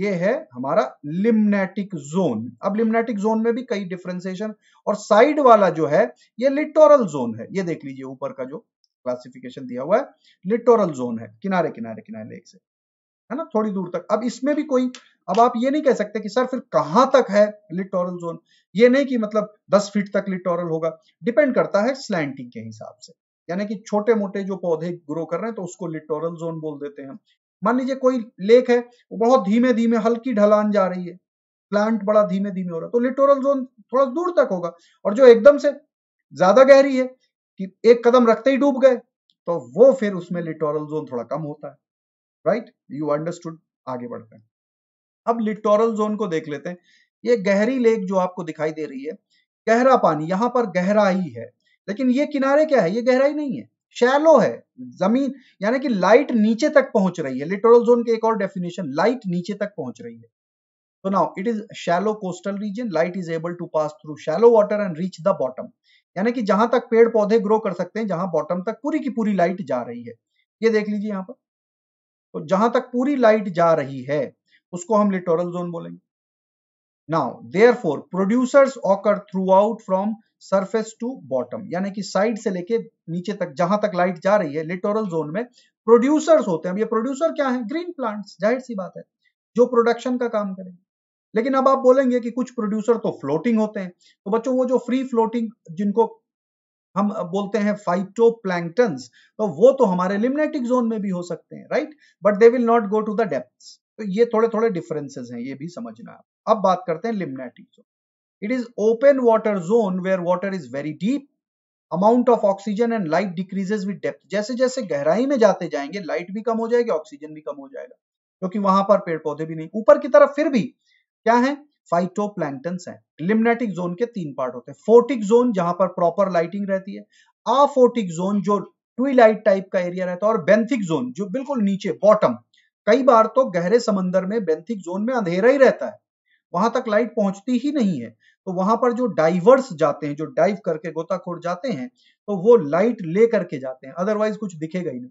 ये है हमारा लिमनेटिक जोन अब लिमनेटिक जोन में भी कई डिफ्रेंसिएशन और साइड वाला जो है ये लिटोरल जोन है ये देख लीजिए ऊपर का जो क्लासिफिकेशन दिया हुआ है लिटोरल जोन है किनारे किनारे किनारे लेक से है ना थोड़ी दूर तक अब इसमें भी कोई अब आप ये नहीं कह सकते कि सर फिर कहाँ तक है लिटोरल जोन ये नहीं कि मतलब 10 फीट तक लिटोरल होगा डिपेंड करता है स्लैंटिंग के हिसाब से यानी कि छोटे मोटे जो पौधे ग्रो कर रहे हैं तो उसको लिटोरल जोन बोल देते हैं मान लीजिए कोई लेक है वो बहुत धीमे धीमे हल्की ढलान जा रही है प्लांट बड़ा धीमे धीमे हो रहा है तो लिटोरल जोन थोड़ा दूर तक होगा और जो एकदम से ज्यादा गहरी है कि एक कदम रखते ही डूब गए तो वो फिर उसमें लिटोरल जोन थोड़ा कम होता है राइट यू अंडरस्टूड आगे बढ़ते हैं अब लिटोरल जोन को देख लेते हैं ये गहरी लेक जो आपको दिखाई दे रही है गहरा पानी यहाँ पर गहराई है लेकिन ये किनारे क्या है ये गहराई नहीं है शैलो है जमीन यानी कि लाइट नीचे तक पहुंच रही है लिटोरल जोन के एक और डेफिनेशन लाइट नीचे तक पहुंच रही है तो now it is shallow coastal region light is able to pass through shallow water and reach the bottom यानी कि जहां तक पेड़ पौधे ग्रो कर सकते हैं जहां बॉटम तक पूरी की पूरी लाइट जा रही है ये देख लीजिए यहाँ पर तो जहां तक पूरी लाइट जा रही है उसको हम लिटोरल जोन बोलेंगे now therefore producers occur throughout from surface to bottom यानी कि साइड से लेके नीचे तक जहां तक लाइट जा रही है लिटोरल जोन में प्रोड्यूसर्स होते हैं ये प्रोड्यूसर क्या है ग्रीन प्लांट्स जाहिर सी बात है जो प्रोडक्शन का काम करेंगे लेकिन अब आप बोलेंगे कि कुछ प्रोड्यूसर तो फ्लोटिंग होते हैं तो बच्चों वो जो फ्री फ्लोटिंग जिनको हम बोलते हैं फाइटो तो वो तो हमारे लिमनेटिक जोन में भी हो सकते हैं right but they will not go to the depth तो ये थोड़े थोड़े डिफरेंसेस हैं ये भी समझना है अब बात करते हैं limnetic zone it is open water zone where water is very deep amount of oxygen and light decreases with depth जैसे जैसे गहराई में जाते जाएंगे लाइट भी कम हो जाएगी ऑक्सीजन भी कम हो जाएगा क्योंकि वहां पर पेड़ पौधे भी नहीं ऊपर की तरफ फिर भी क्या है प्लैंटन है लिमनेटिक जोन के तीन पार्ट होते हैं फोर्टिक जोन जहां पर प्रॉपर लाइटिंग रहती है अफोर्टिक जोन जो ट्वीलाइट टाइप का एरिया रहता है और बेंथिक जोन जो बिल्कुल नीचे बॉटम कई बार तो गहरे समंदर में बेंथिक जोन में अंधेरा ही रहता है वहां तक लाइट पहुंचती ही नहीं है तो वहां पर जो डाइवर्स जाते हैं जो डाइव करके गोताखोर जाते हैं तो वो लाइट ले करके जाते हैं अदरवाइज कुछ दिखेगा ही नहीं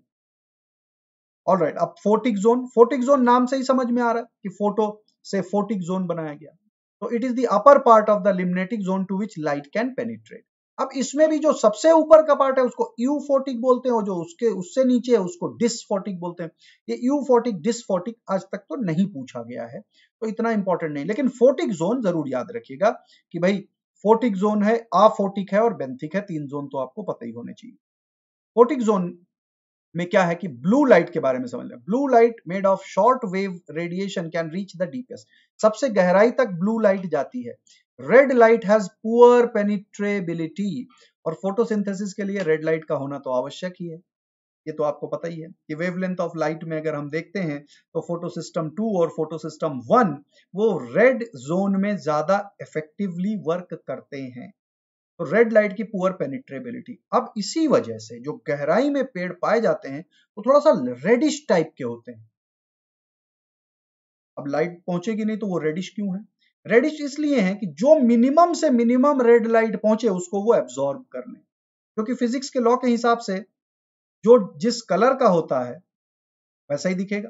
ऑल राइट right, अब फोर्टिक जोन फोर्टिक जोन नाम से ही समझ में आ रहा है कि फोटो से फोर्टिक जोन बनाया गया तो it is the upper part of the limnetic zone to which light can penetrate अब इसमें भी जो सबसे ऊपर का पार्ट है उसको यूफोटिक बोलते हैं और जो उसके उससे नीचे है उसको डिसफोटिक बोलते हैं ये यूफोटिक डिसफोटिक आज तक तो नहीं पूछा गया है तो इतना इंपॉर्टेंट नहीं लेकिन फोटिक जोन जरूर याद रखिएगा कि भाई फोटिक जोन है आफोटिक है और बेंथिक है तीन जोन तो आपको पता ही होने चाहिए फोटिक जोन में क्या है कि ब्लू लाइट के बारे में समझ लें blue light made of short wave radiation can reach the deepest सबसे गहराई तक ब्लू लाइट जाती है red light has poor penetrability और फोटोसिंथेसिस के लिए रेड लाइट का होना तो आवश्यक ही है ये तो आपको पता ही है कि वेवलेंथ ऑफ लाइट में अगर हम देखते हैं तो फोटोसिस्टम टू और फोटोसिस्टम वन वो रेड जोन में ज्यादा इफेक्टिवली वर्क करते हैं तो रेड लाइट की पुअर पेनिट्रेबिलिटी अब इसी वजह से जो गहराई में पेड़ पाए जाते हैं वो थोड़ा सा रेडिश टाइप के होते हैं अब लाइट पहुंचेगी नहीं तो वो रेडिश क्यों है रेडिश इसलिए है कि जो मिनिमम से मिनिमम रेड लाइट पहुंचे उसको वो एब्जॉर्ब कर ले क्योंकि फिजिक्स के लॉ के हिसाब से जो जिस कलर का होता है वैसा ही दिखेगा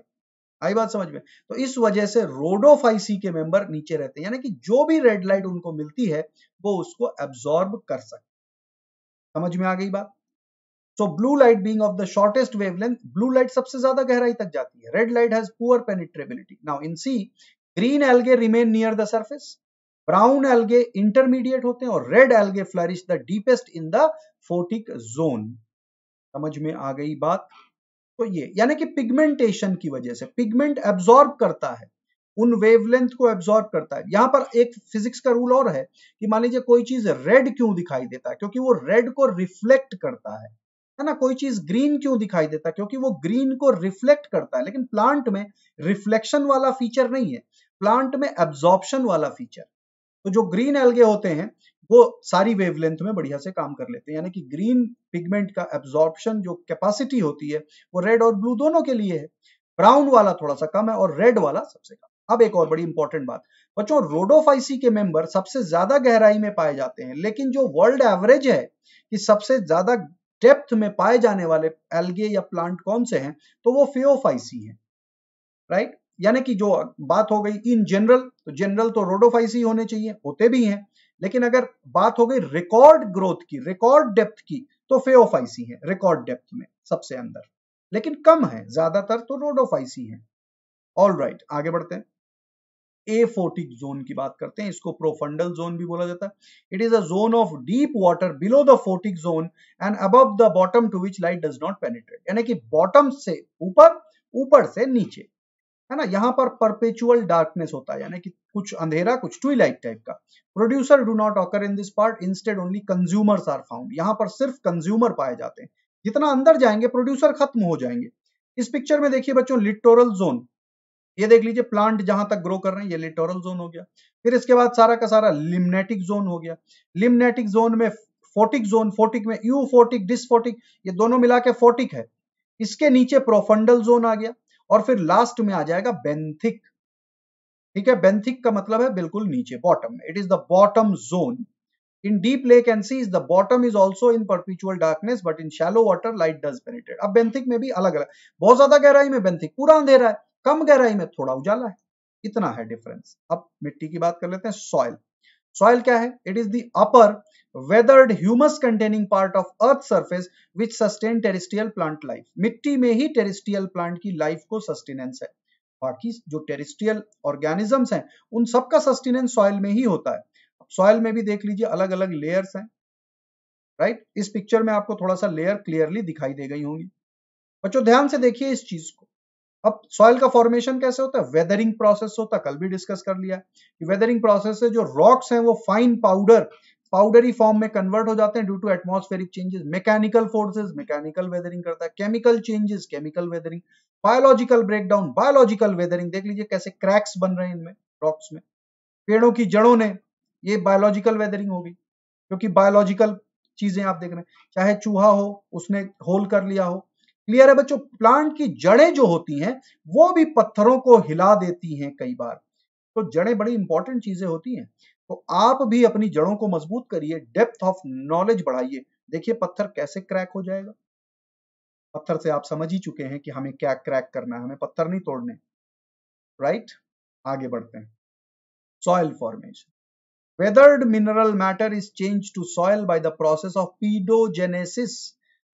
आई बात समझ में तो इस वजह से रोडोफाइसी के मेंबर नीचे रहते हैं यानी कि जो भी रेड लाइट उनको मिलती है वो उसको एब्जॉर्ब कर सकते समझ में आ गई बात so blue light being of the shortest wavelength blue light सबसे ज्यादा गहराई तक जाती है red light has poor penetrability now in sea green algae remain near the surface brown algae intermediate होते हैं और red algae flourish the deepest in the photic zone समझ में आ गई बात तो ये यानी कि पिगमेंटेशन की वजह से पिगमेंट एब्जॉर्ब करता है उन वेवलेंथ को एब्जॉर्ब करता है यहां पर एक फिजिक्स का रूल और है कि मान लीजिए कोई चीज रेड क्यों दिखाई देता है क्योंकि वो रेड को रिफ्लेक्ट करता है है ना कोई चीज ग्रीन क्यों दिखाई देता है क्योंकि वो ग्रीन को रिफ्लेक्ट करता है लेकिन प्लांट में रिफ्लेक्शन वाला फीचर नहीं है प्लांट में एब्जॉर्प्शन वाला फीचर तो जो ग्रीन एल्गे होते हैं वो सारी वेवलेंथ में बढ़िया से काम कर लेते हैं यानी कि ग्रीन पिगमेंट का एब्जॉर्प्शन जो कैपेसिटी होती है वो रेड और ब्लू दोनों के लिए है ब्राउन वाला थोड़ा सा कम है और रेड वाला सबसे कम अब एक और बड़ी इंपॉर्टेंट बात बच्चों रोडोफाइसी के मेंबर सबसे ज्यादा गहराई में पाए जाते हैं लेकिन जो वर्ल्ड एवरेज है कि सबसे ज्यादा डेप्थ में पाए जाने वाले एल्गे या प्लांट कौन से हैं तो वो फेओफाइसी है राइट यानी कि जो बात हो गई इन जनरल तो जनरल तो रोडोफाइसी होने चाहिए होते भी हैं लेकिन अगर बात हो गई रिकॉर्ड ग्रोथ की रिकॉर्ड डेप्थ की तो फेओफाइसी है रिकॉर्ड डेप्थ में सबसे अंदर लेकिन कम है ज्यादातर तो रोडोफाइसी है ऑल राइट right, आगे बढ़ते हैं ए फोर्टिक जोन की बात करते हैं इसको प्रोफंडल जोन भी बोला जाता है it is a zone of deep water below the photic zone and above the bottom to which light does not penetrate यानी कि बॉटम से ऊपर ऊपर से नीचे है ना यहाँ पर परपेचुअल डार्कनेस होता है यानी कि कुछ अंधेरा कुछ ट्विलाइट टाइप का producer do not occur in this part instead only consumers are found यहाँ पर सिर्फ कंज्यूमर पाए जाते हैं जितना अंदर जाएंगे प्रोड्यूसर खत्म हो जाएंगे इस पिक्चर में देखिए बच्चों लिटोरल जोन ये देख लीजिए प्लांट जहां तक ग्रो कर रहे हैं ये लिटोरल जोन हो गया फिर इसके बाद सारा का सारा लिमनेटिक जोन हो गया लिमनेटिक जोन में फोर्टिक जोन फोर्टिक में यू फोर्टिक डिस ये दोनों मिला के फोर्टिक है इसके नीचे प्रोफंडल जोन आ गया और फिर लास्ट में आ जाएगा बेंथिक ठीक है बेंथिक का मतलब है बिल्कुल नीचे bottom it is the bottom zone in deep lake and seas the bottom is also in perpetual darkness but in shallow water light does penetrate अब बेंथिक में भी अलग अलग बहुत ज्यादा गहराई में बेंथिक पूरा अंधेरा है कम गहराई में थोड़ा उजाला है इतना है डिफरेंस अब मिट्टी की बात कर लेते हैं सॉइल सॉइल क्या है it is the upper weathered humus containing part of earth surface which sustain terrestrial plant life मिट्टी में ही टेरिस्टियल प्लांट की लाइफ को सस्टेनेंस है बाकी जो टेरिस्टियल ऑर्गेनिजम्स हैं उन सबका सस्टेनेंस सॉइल में ही होता है सॉइल में भी देख लीजिए अलग अलग लेयर्स हैं राइट right? इस पिक्चर में आपको थोड़ा सा लेयर क्लियरली दिखाई दे गई होंगी बच्चों ध्यान से देखिए इस चीज को अब सॉइल का फॉर्मेशन कैसे होता है वेदरिंग प्रोसेस होता है कल भी डिस्कस कर लिया कि वेदरिंग प्रोसेस से जो रॉक्स हैं वो फाइन पाउडर पाउडरी फॉर्म में कन्वर्ट हो जाते हैं due to atmospheric changes mechanical forces mechanical weathering करता है chemical changes chemical weathering biological breakdown biological weathering देख लीजिए कैसे क्रैक्स बन रहे हैं इनमें रॉक्स में पेड़ों की जड़ों ने ये बायोलॉजिकल वेदरिंग होगी क्योंकि बायोलॉजिकल चीजें आप देख रहे हैं चाहे चूहा हो उसने होल कर लिया हो क्लियर है बच्चों प्लांट की जड़ें जो होती हैं वो भी पत्थरों को हिला देती हैं कई बार तो जड़ें बड़ी इंपॉर्टेंट चीजें होती हैं तो आप भी अपनी जड़ों को मजबूत करिए डेप्थ ऑफ नॉलेज बढ़ाइए देखिए पत्थर कैसे क्रैक हो जाएगा पत्थर से आप समझ ही चुके हैं कि हमें क्या क्रैक करना है हमें पत्थर नहीं तोड़ने राइट आगे बढ़ते हैं soil formation weathered mineral matter is change to soil by the process of pedogenesis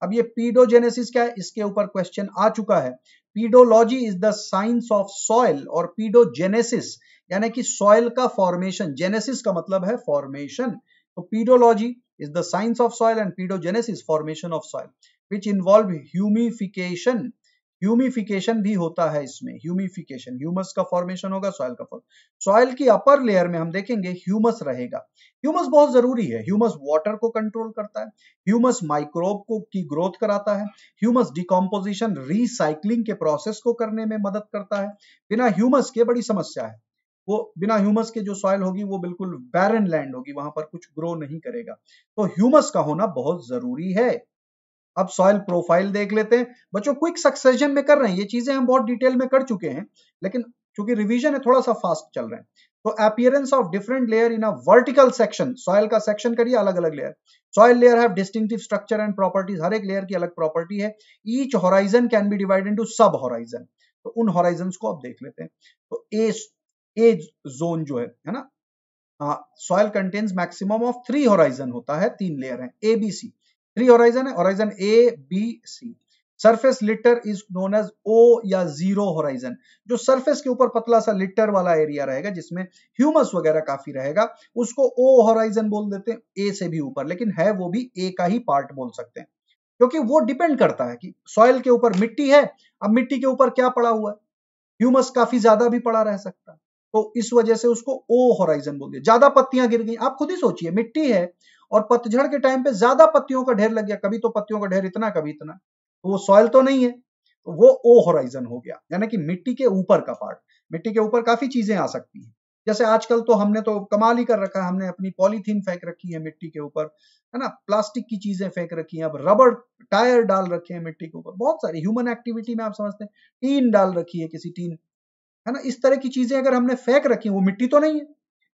अब ये पीडोजेनेसिस क्या है इसके ऊपर क्वेश्चन आ चुका है pedology is the science of soil और पीडोजेनेसिस यानी कि सॉइल का फॉर्मेशन जेनेसिस का मतलब है फॉर्मेशन तो pedology is the science of soil and pedogenesis formation of soil which involve humification humification भी होता है इसमें ह्यूमिफिकेशन ह्यूमस का फॉर्मेशन होगा सॉइल का सॉइल की अपर लेयर में हम देखेंगे ह्यूमस रहेगा ह्यूमस बहुत जरूरी है ह्यूमस वाटर को कंट्रोल करता है ह्यूमस माइक्रोब को की ग्रोथ कराता है ह्यूमस डिकम्पोजिशन रिसाइकलिंग के प्रोसेस को करने में मदद करता है बिना ह्यूमस के बड़ी समस्या है वो बिना ह्यूमस के जो सॉइल होगी वो बिल्कुल बैरन लैंड होगी वहां पर कुछ ग्रो नहीं करेगा तो ह्यूमस का होना बहुत जरूरी है अब सॉयल प्रोफाइल देख लेते हैं बच्चों क्विक सक्सेशन में कर रहे हैं ये चीजें हम बहुत डिटेल में कर चुके हैं लेकिन चूंकि रिवीजन है थोड़ा सा फास्ट चल रहे हैं तो appearance of different layer in a vertical section soil का सेक्शन करिए अलग अलग layer soil layer have distinctive structure and properties हर एक लेयर की अलग प्रॉपर्टी है each horizon can be divide into sub horizon तो उन हॉराइजन को आप देख लेते हैं तो ए ए जोन जो है है ना soil contains maximum of three horizon होता है तीन लेयर है A B C three horizon है horizon A B C surface litter is known as O या जीरो होराइजन जो सरफेस के ऊपर पतला सा लिटर वाला एरिया रहेगा जिसमें ह्यूमस वगैरह काफी रहेगा उसको ओ होराइजन बोल देते हैं ए से भी ऊपर लेकिन है वो भी ए का ही पार्ट बोल सकते हैं क्योंकि वो डिपेंड करता है कि सॉइल के ऊपर मिट्टी है अब मिट्टी के ऊपर क्या पड़ा हुआ है ह्यूमस काफी ज्यादा भी पड़ा रह सकता है तो इस वजह से उसको ओ होराइजन बोल दिया ज्यादा पत्तियां गिर गई आप खुद ही सोचिए मिट्टी है और पतझड़ के टाइम पे ज्यादा पत्तियों का ढेर लग गया कभी तो पत्तियों का ढेर इतना कभी इतना तो वो सॉयल तो नहीं है तो वो ओ होराइजन हो गया यानी कि मिट्टी के ऊपर का पार्ट मिट्टी के ऊपर काफी चीजें आ सकती हैं जैसे आजकल तो हमने तो कमाल ही कर रखा है हमने अपनी पॉलीथीन फेंक रखी है मिट्टी के ऊपर है ना प्लास्टिक की चीजें फेंक रखी हैं अब रबड़ टायर डाल रखे हैं मिट्टी के ऊपर बहुत सारी ह्यूमन एक्टिविटी में आप समझते हैं टीन डाल रखी है किसी टीन है ना इस तरह की चीजें अगर हमने फेंक रखी है वो मिट्टी तो नहीं है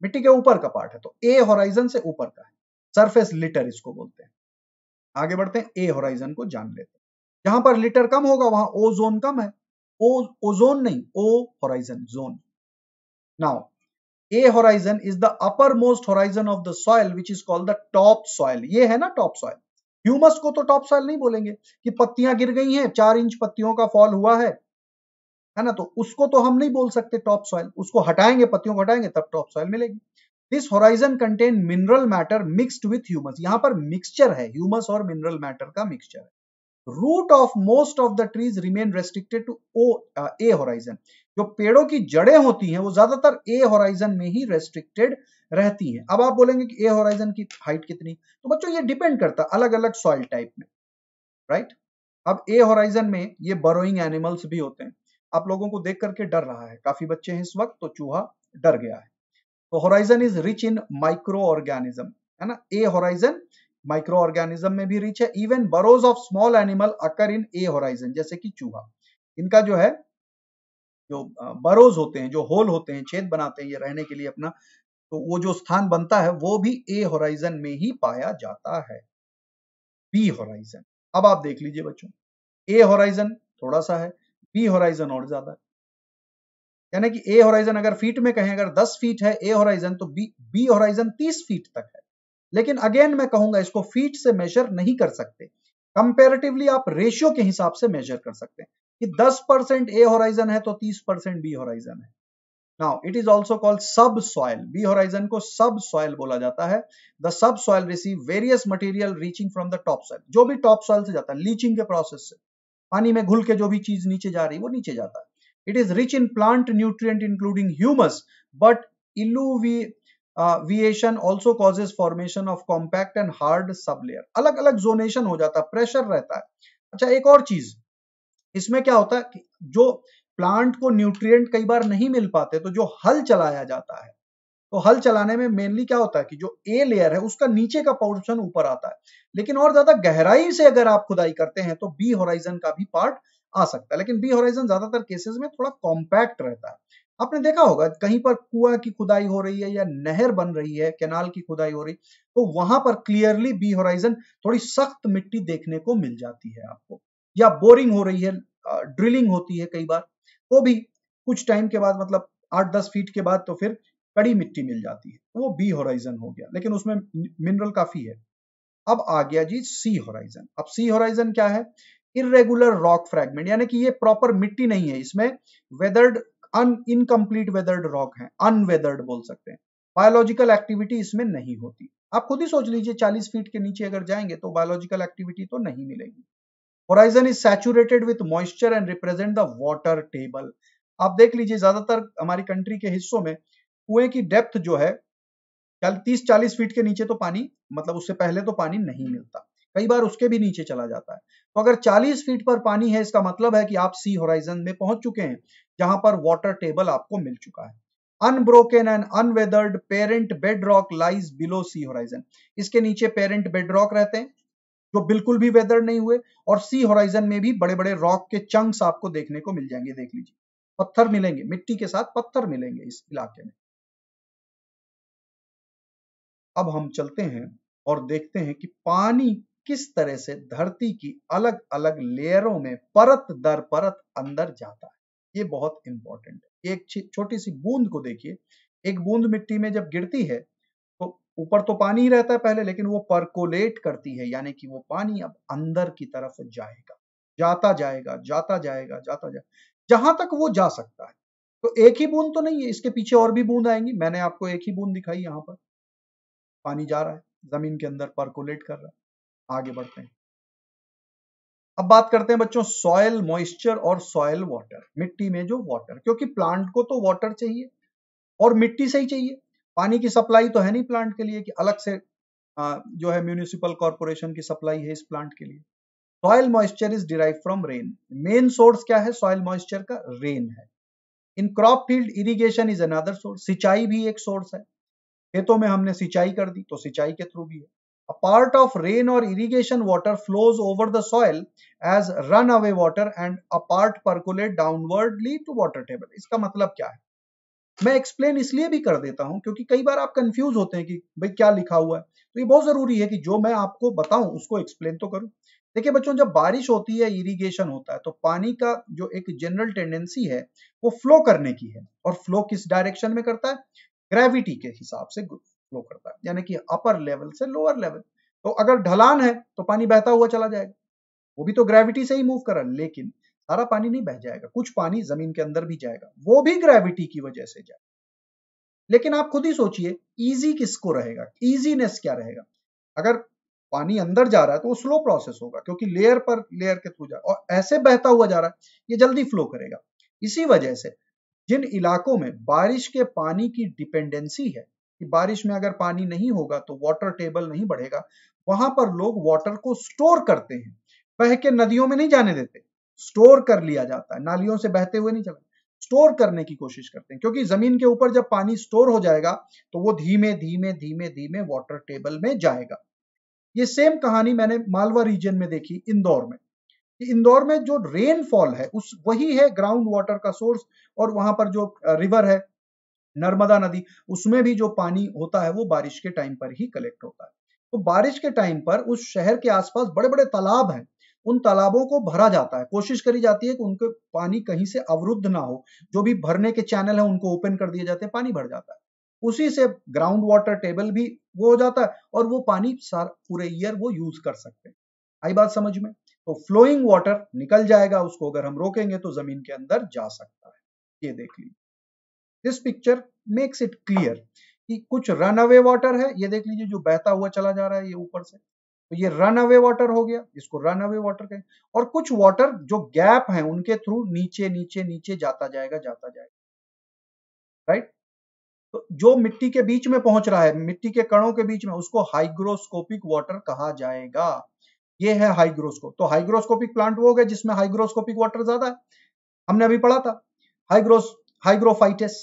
मिट्टी के ऊपर का पार्ट है तो ए होराइजन से ऊपर का है सरफेस लिटर इसको बोलते हैं आगे बढ़ते हैं ए होराइजन को जान लेते हैं जहां पर लिटर कम होगा वहां ओ जोन कम है ओ ओजोन नहीं O horizon zone now A horizon is the uppermost horizon of the soil which is called the topsoil ये है ना टॉप सॉइल ह्यूमस को तो टॉप सॉइल नहीं बोलेंगे कि पत्तियां गिर गई हैं चार इंच पत्तियों का फॉल हुआ है है ना तो उसको तो हम नहीं बोल सकते टॉप सॉइल उसको हटाएंगे पत्तियों को हटाएंगे तब टॉप सॉइल मिलेगी this horizon contain mineral matter mixed with humus यहां पर मिक्सचर है ह्यूमस और मिनरल मैटर का मिक्सचर है root of most of the trees remain restricted to O A horizon जो पेड़ों की जड़ें होती हैं वो ज्यादातर ए होराइजन में ही रेस्ट्रिक्टेड रहती हैं अब आप बोलेंगे कि ए होराइजन की हाइट कितनी तो बच्चों ये डिपेंड करता अलग अलग सॉइल टाइप में राइट अब ए होराइजन में ये बरोइंग एनिमल्स भी होते हैं आप लोगों को देख करके डर रहा है काफी बच्चे हैं इस वक्त तो चूहा डर गया है horizon is rich in microorganism है ना ए होराइजन माइक्रो ऑर्गेनिज्म में भी रिच है even burrows of small animal occur in A horizon जैसे कि चूहा इनका जो है जो बरोज होते हैं जो होल होते हैं छेद बनाते हैं ये रहने के लिए अपना तो वो जो स्थान बनता है वो भी ए होराइजन में ही पाया जाता है बी होराइजन अब आप देख लीजिए बच्चों ए होराइजन थोड़ा सा है बी होराइजन और ज्यादा यानी कि ए होराइजन अगर फीट में कहें अगर 10 फीट है ए होराइजन तो बी बी होराइजन 30 फीट तक है लेकिन अगेन मैं कहूंगा इसको फीट से मेजर नहीं कर सकते कंपेरेटिवली आप रेशियो के हिसाब से मेजर कर सकते हैं कि 10 परसेंट ए होराइजन है तो 30 परसेंट बी होराइजन है now it is also called subsoil B horizon को सब सॉयल बोला जाता है the subsoil receive various material reaching from the topsoil जो भी टॉप सॉइल से जाता है लीचिंग के प्रोसेस से पानी में घुल के जो भी चीज नीचे जा रही है वो नीचे जाता है It is rich in plant nutrient including humus, but illuviation also causes formation of compact and hard sublayer अलग अलग जोनेशन हो जाता है प्रेशर रहता है अच्छा एक और चीज इसमें क्या होता है कि जो प्लांट को न्यूट्रिएंट कई बार नहीं मिल पाते तो जो हल चलाया जाता है तो हल चलाने में मेनली क्या होता है कि जो ए लेयर है उसका नीचे का पोर्शन ऊपर आता है लेकिन और ज्यादा गहराई से अगर आप खुदाई करते हैं तो बी होराइजन का भी पार्ट आ सकता है लेकिन बी होराइजन ज्यादातर केसेस में थोड़ा कॉम्पैक्ट रहता है आपने देखा होगा कहीं पर कुआ की खुदाई हो रही है या नहर बन रही है कैनाल की खुदाई हो रही तो वहां पर क्लियरली बी होराइजन थोड़ी सख्त मिट्टी देखने को मिल जाती है आपको या बोरिंग हो रही है ड्रिलिंग होती है कई बार तो भी कुछ टाइम के बाद मतलब आठ दस फीट के बाद तो फिर कड़ी मिट्टी मिल जाती है वो बी होराइजन हो गया लेकिन उसमें मिनरल काफी है अब आ गया जी सी होराइजन अब सी होराइजन क्या है इरेगुलर रॉक फ्रेगमेंट यानी कि ये प्रॉपर मिट्टी नहीं है इसमें weathered un incomplete weathered rock है अनवेदर्ड बोल सकते हैं बायोलॉजिकल एक्टिविटी इसमें नहीं होती आप खुद ही सोच लीजिए 40 फीट के नीचे अगर जाएंगे तो बायोलॉजिकल एक्टिविटी तो नहीं मिलेगी horizon is saturated with moisture and represent the water table आप देख लीजिए ज्यादातर हमारी कंट्री के हिस्सों में कुएं की डेप्थ जो है 30-40 फीट के नीचे तो पानी मतलब उससे पहले तो पानी नहीं मिलता कई बार उसके भी नीचे चला जाता है तो अगर 40 फीट पर पानी है इसका मतलब है कि आप सी होराइजन में पहुंच चुके हैं जहां पर वाटर टेबल आपको मिल चुका है unbroken and unweathered parent bedrock lies below C horizon इसके नीचे पेरेंट बेड रॉक रहते हैं जो बिल्कुल भी वेदर नहीं हुए और सी होराइजन में भी बड़े बड़े रॉक के चंक्स आपको देखने को मिल जाएंगे देख लीजिए पत्थर मिलेंगे मिट्टी के साथ पत्थर मिलेंगे इस इलाके में अब हम चलते हैं और देखते हैं कि पानी किस तरह से धरती की अलग अलग लेयरों में परत दर परत अंदर जाता है ये बहुत इंपॉर्टेंट है एक छोटी सी बूंद को देखिए एक बूंद मिट्टी में जब गिरती है तो ऊपर तो पानी ही रहता है पहले लेकिन वो परकोलेट करती है यानी कि वो पानी अब अंदर की तरफ जाएगा जाता जाएगा जाता जाएगा जाता जाएगा जहां तक वो जा सकता है तो एक ही बूंद तो नहीं है इसके पीछे और भी बूंद आएंगी मैंने आपको एक ही बूंद दिखाई यहाँ पर पानी जा रहा है जमीन के अंदर परकोलेट कर रहा है आगे बढ़ते हैं अब बात करते हैं बच्चों सॉयल मॉइस्चर और सॉयल वाटर मिट्टी में जो वाटर क्योंकि प्लांट को तो वाटर चाहिए और मिट्टी से ही चाहिए पानी की सप्लाई तो है नहीं प्लांट के लिए कि अलग से आ, जो है म्यूनिसिपल कॉरपोरेशन की सप्लाई है इस प्लांट के लिए soil moisture is derive from rain main source क्या है सॉयल मॉइस्चर का रेन है in crop field irrigation is another source सिंचाई भी एक सोर्स है खेतों में हमने सिंचाई कर दी तो सिंचाई के थ्रू भी है A part of rain or irrigation water flows over the soil as runaway water and a part percolate downwardly to water table. iska matlab kya hai मैं एक्सप्लेन इसलिए भी कर देता हूं क्योंकि कई बार आप कंफ्यूज होते हैं कि भाई क्या लिखा हुआ है तो ये बहुत जरूरी है कि जो मैं आपको बताऊं उसको एक्सप्लेन तो करूं देखिए बच्चों जब बारिश होती है इरिगेशन होता है तो पानी का जो एक जनरल टेंडेंसी है वो फ्लो करने की है और फ्लो किस डायरेक्शन में करता है ग्रेविटी के हिसाब से फ्लो करता है यानी कि अपर लेवल से लोअर लेवल तो अगर ढलान है तो पानी बहता हुआ चला जाएगा वो भी तो ग्रेविटी से ही मूव करा लेकिन सारा पानी नहीं बह जाएगा कुछ पानी जमीन के अंदर भी जाएगा वो भी ग्रेविटी की वजह से जाएगा लेकिन आप खुद ही सोचिए इजी किसको रहेगा इजीनेस क्या रहेगा अगर पानी अंदर जा रहा है तो वो स्लो प्रोसेस होगा क्योंकि लेयर पर लेयर के थ्रू जा और ऐसे बहता हुआ जा रहा है ये जल्दी फ्लो करेगा इसी वजह से जिन इलाकों में बारिश के पानी की डिपेंडेंसी है कि बारिश में अगर पानी नहीं होगा तो वाटर टेबल नहीं बढ़ेगा वहां पर लोग वाटर को स्टोर करते हैं बह के नदियों में नहीं जाने देते स्टोर कर लिया जाता है नालियों से बहते हुए नहीं चलते स्टोर करने की कोशिश करते हैं क्योंकि जमीन के ऊपर जब पानी स्टोर हो जाएगा तो वो धीमे धीमे धीमे धीमे वाटर टेबल में जाएगा ये सेम कहानी मैंने मालवा रीजन में देखी इंदौर में इंदौर में जो रेनफॉल है उस वही है ग्राउंड वाटर का सोर्स और वहां पर जो रिवर है नर्मदा नदी उसमें भी जो पानी होता है वो बारिश के टाइम पर ही कलेक्ट होता है तो बारिश के टाइम पर उस शहर के आसपास बड़े बड़े तालाब हैं उन तालाबों को भरा जाता है कोशिश करी जाती है कि उनके पानी कहीं से अवरुद्ध ना हो जो भी भरने के चैनल है उनको ओपन कर दिए जाते हैं पानी भर जाता है उसी से ग्राउंड वाटर टेबल भी वो हो जाता है और वो पानी पूरे ईयर वो यूज कर सकते हैं आई बात समझ में तो फ्लोइंग वाटर निकल जाएगा उसको अगर हम रोकेंगे तो जमीन के अंदर जा सकता है ये देख लीजिए this picture makes it clear कि कुछ रन अवे वाटर है ये देख लीजिए जो बहता हुआ चला जा रहा है ये ऊपर से तो ये रन अवे वाटर हो गया इसको रन अवे वाटर कहें और कुछ वाटर जो गैप है उनके थ्रू नीचे नीचे नीचे जाता जाएगा जाता जाएगा राइट तो जो मिट्टी के बीच में पहुंच रहा है मिट्टी के कणों के बीच में उसको हाइग्रोस्कोपिक वाटर कहा जाएगा ये है हाइग्रोस्कोप तो हाइग्रोस्कोपिक प्लांट वो हो गया जिसमें हाइग्रोस्कोपिक वाटर ज्यादा है हमने अभी पढ़ा था हाइग्रोस हाइग्रोफाइटिस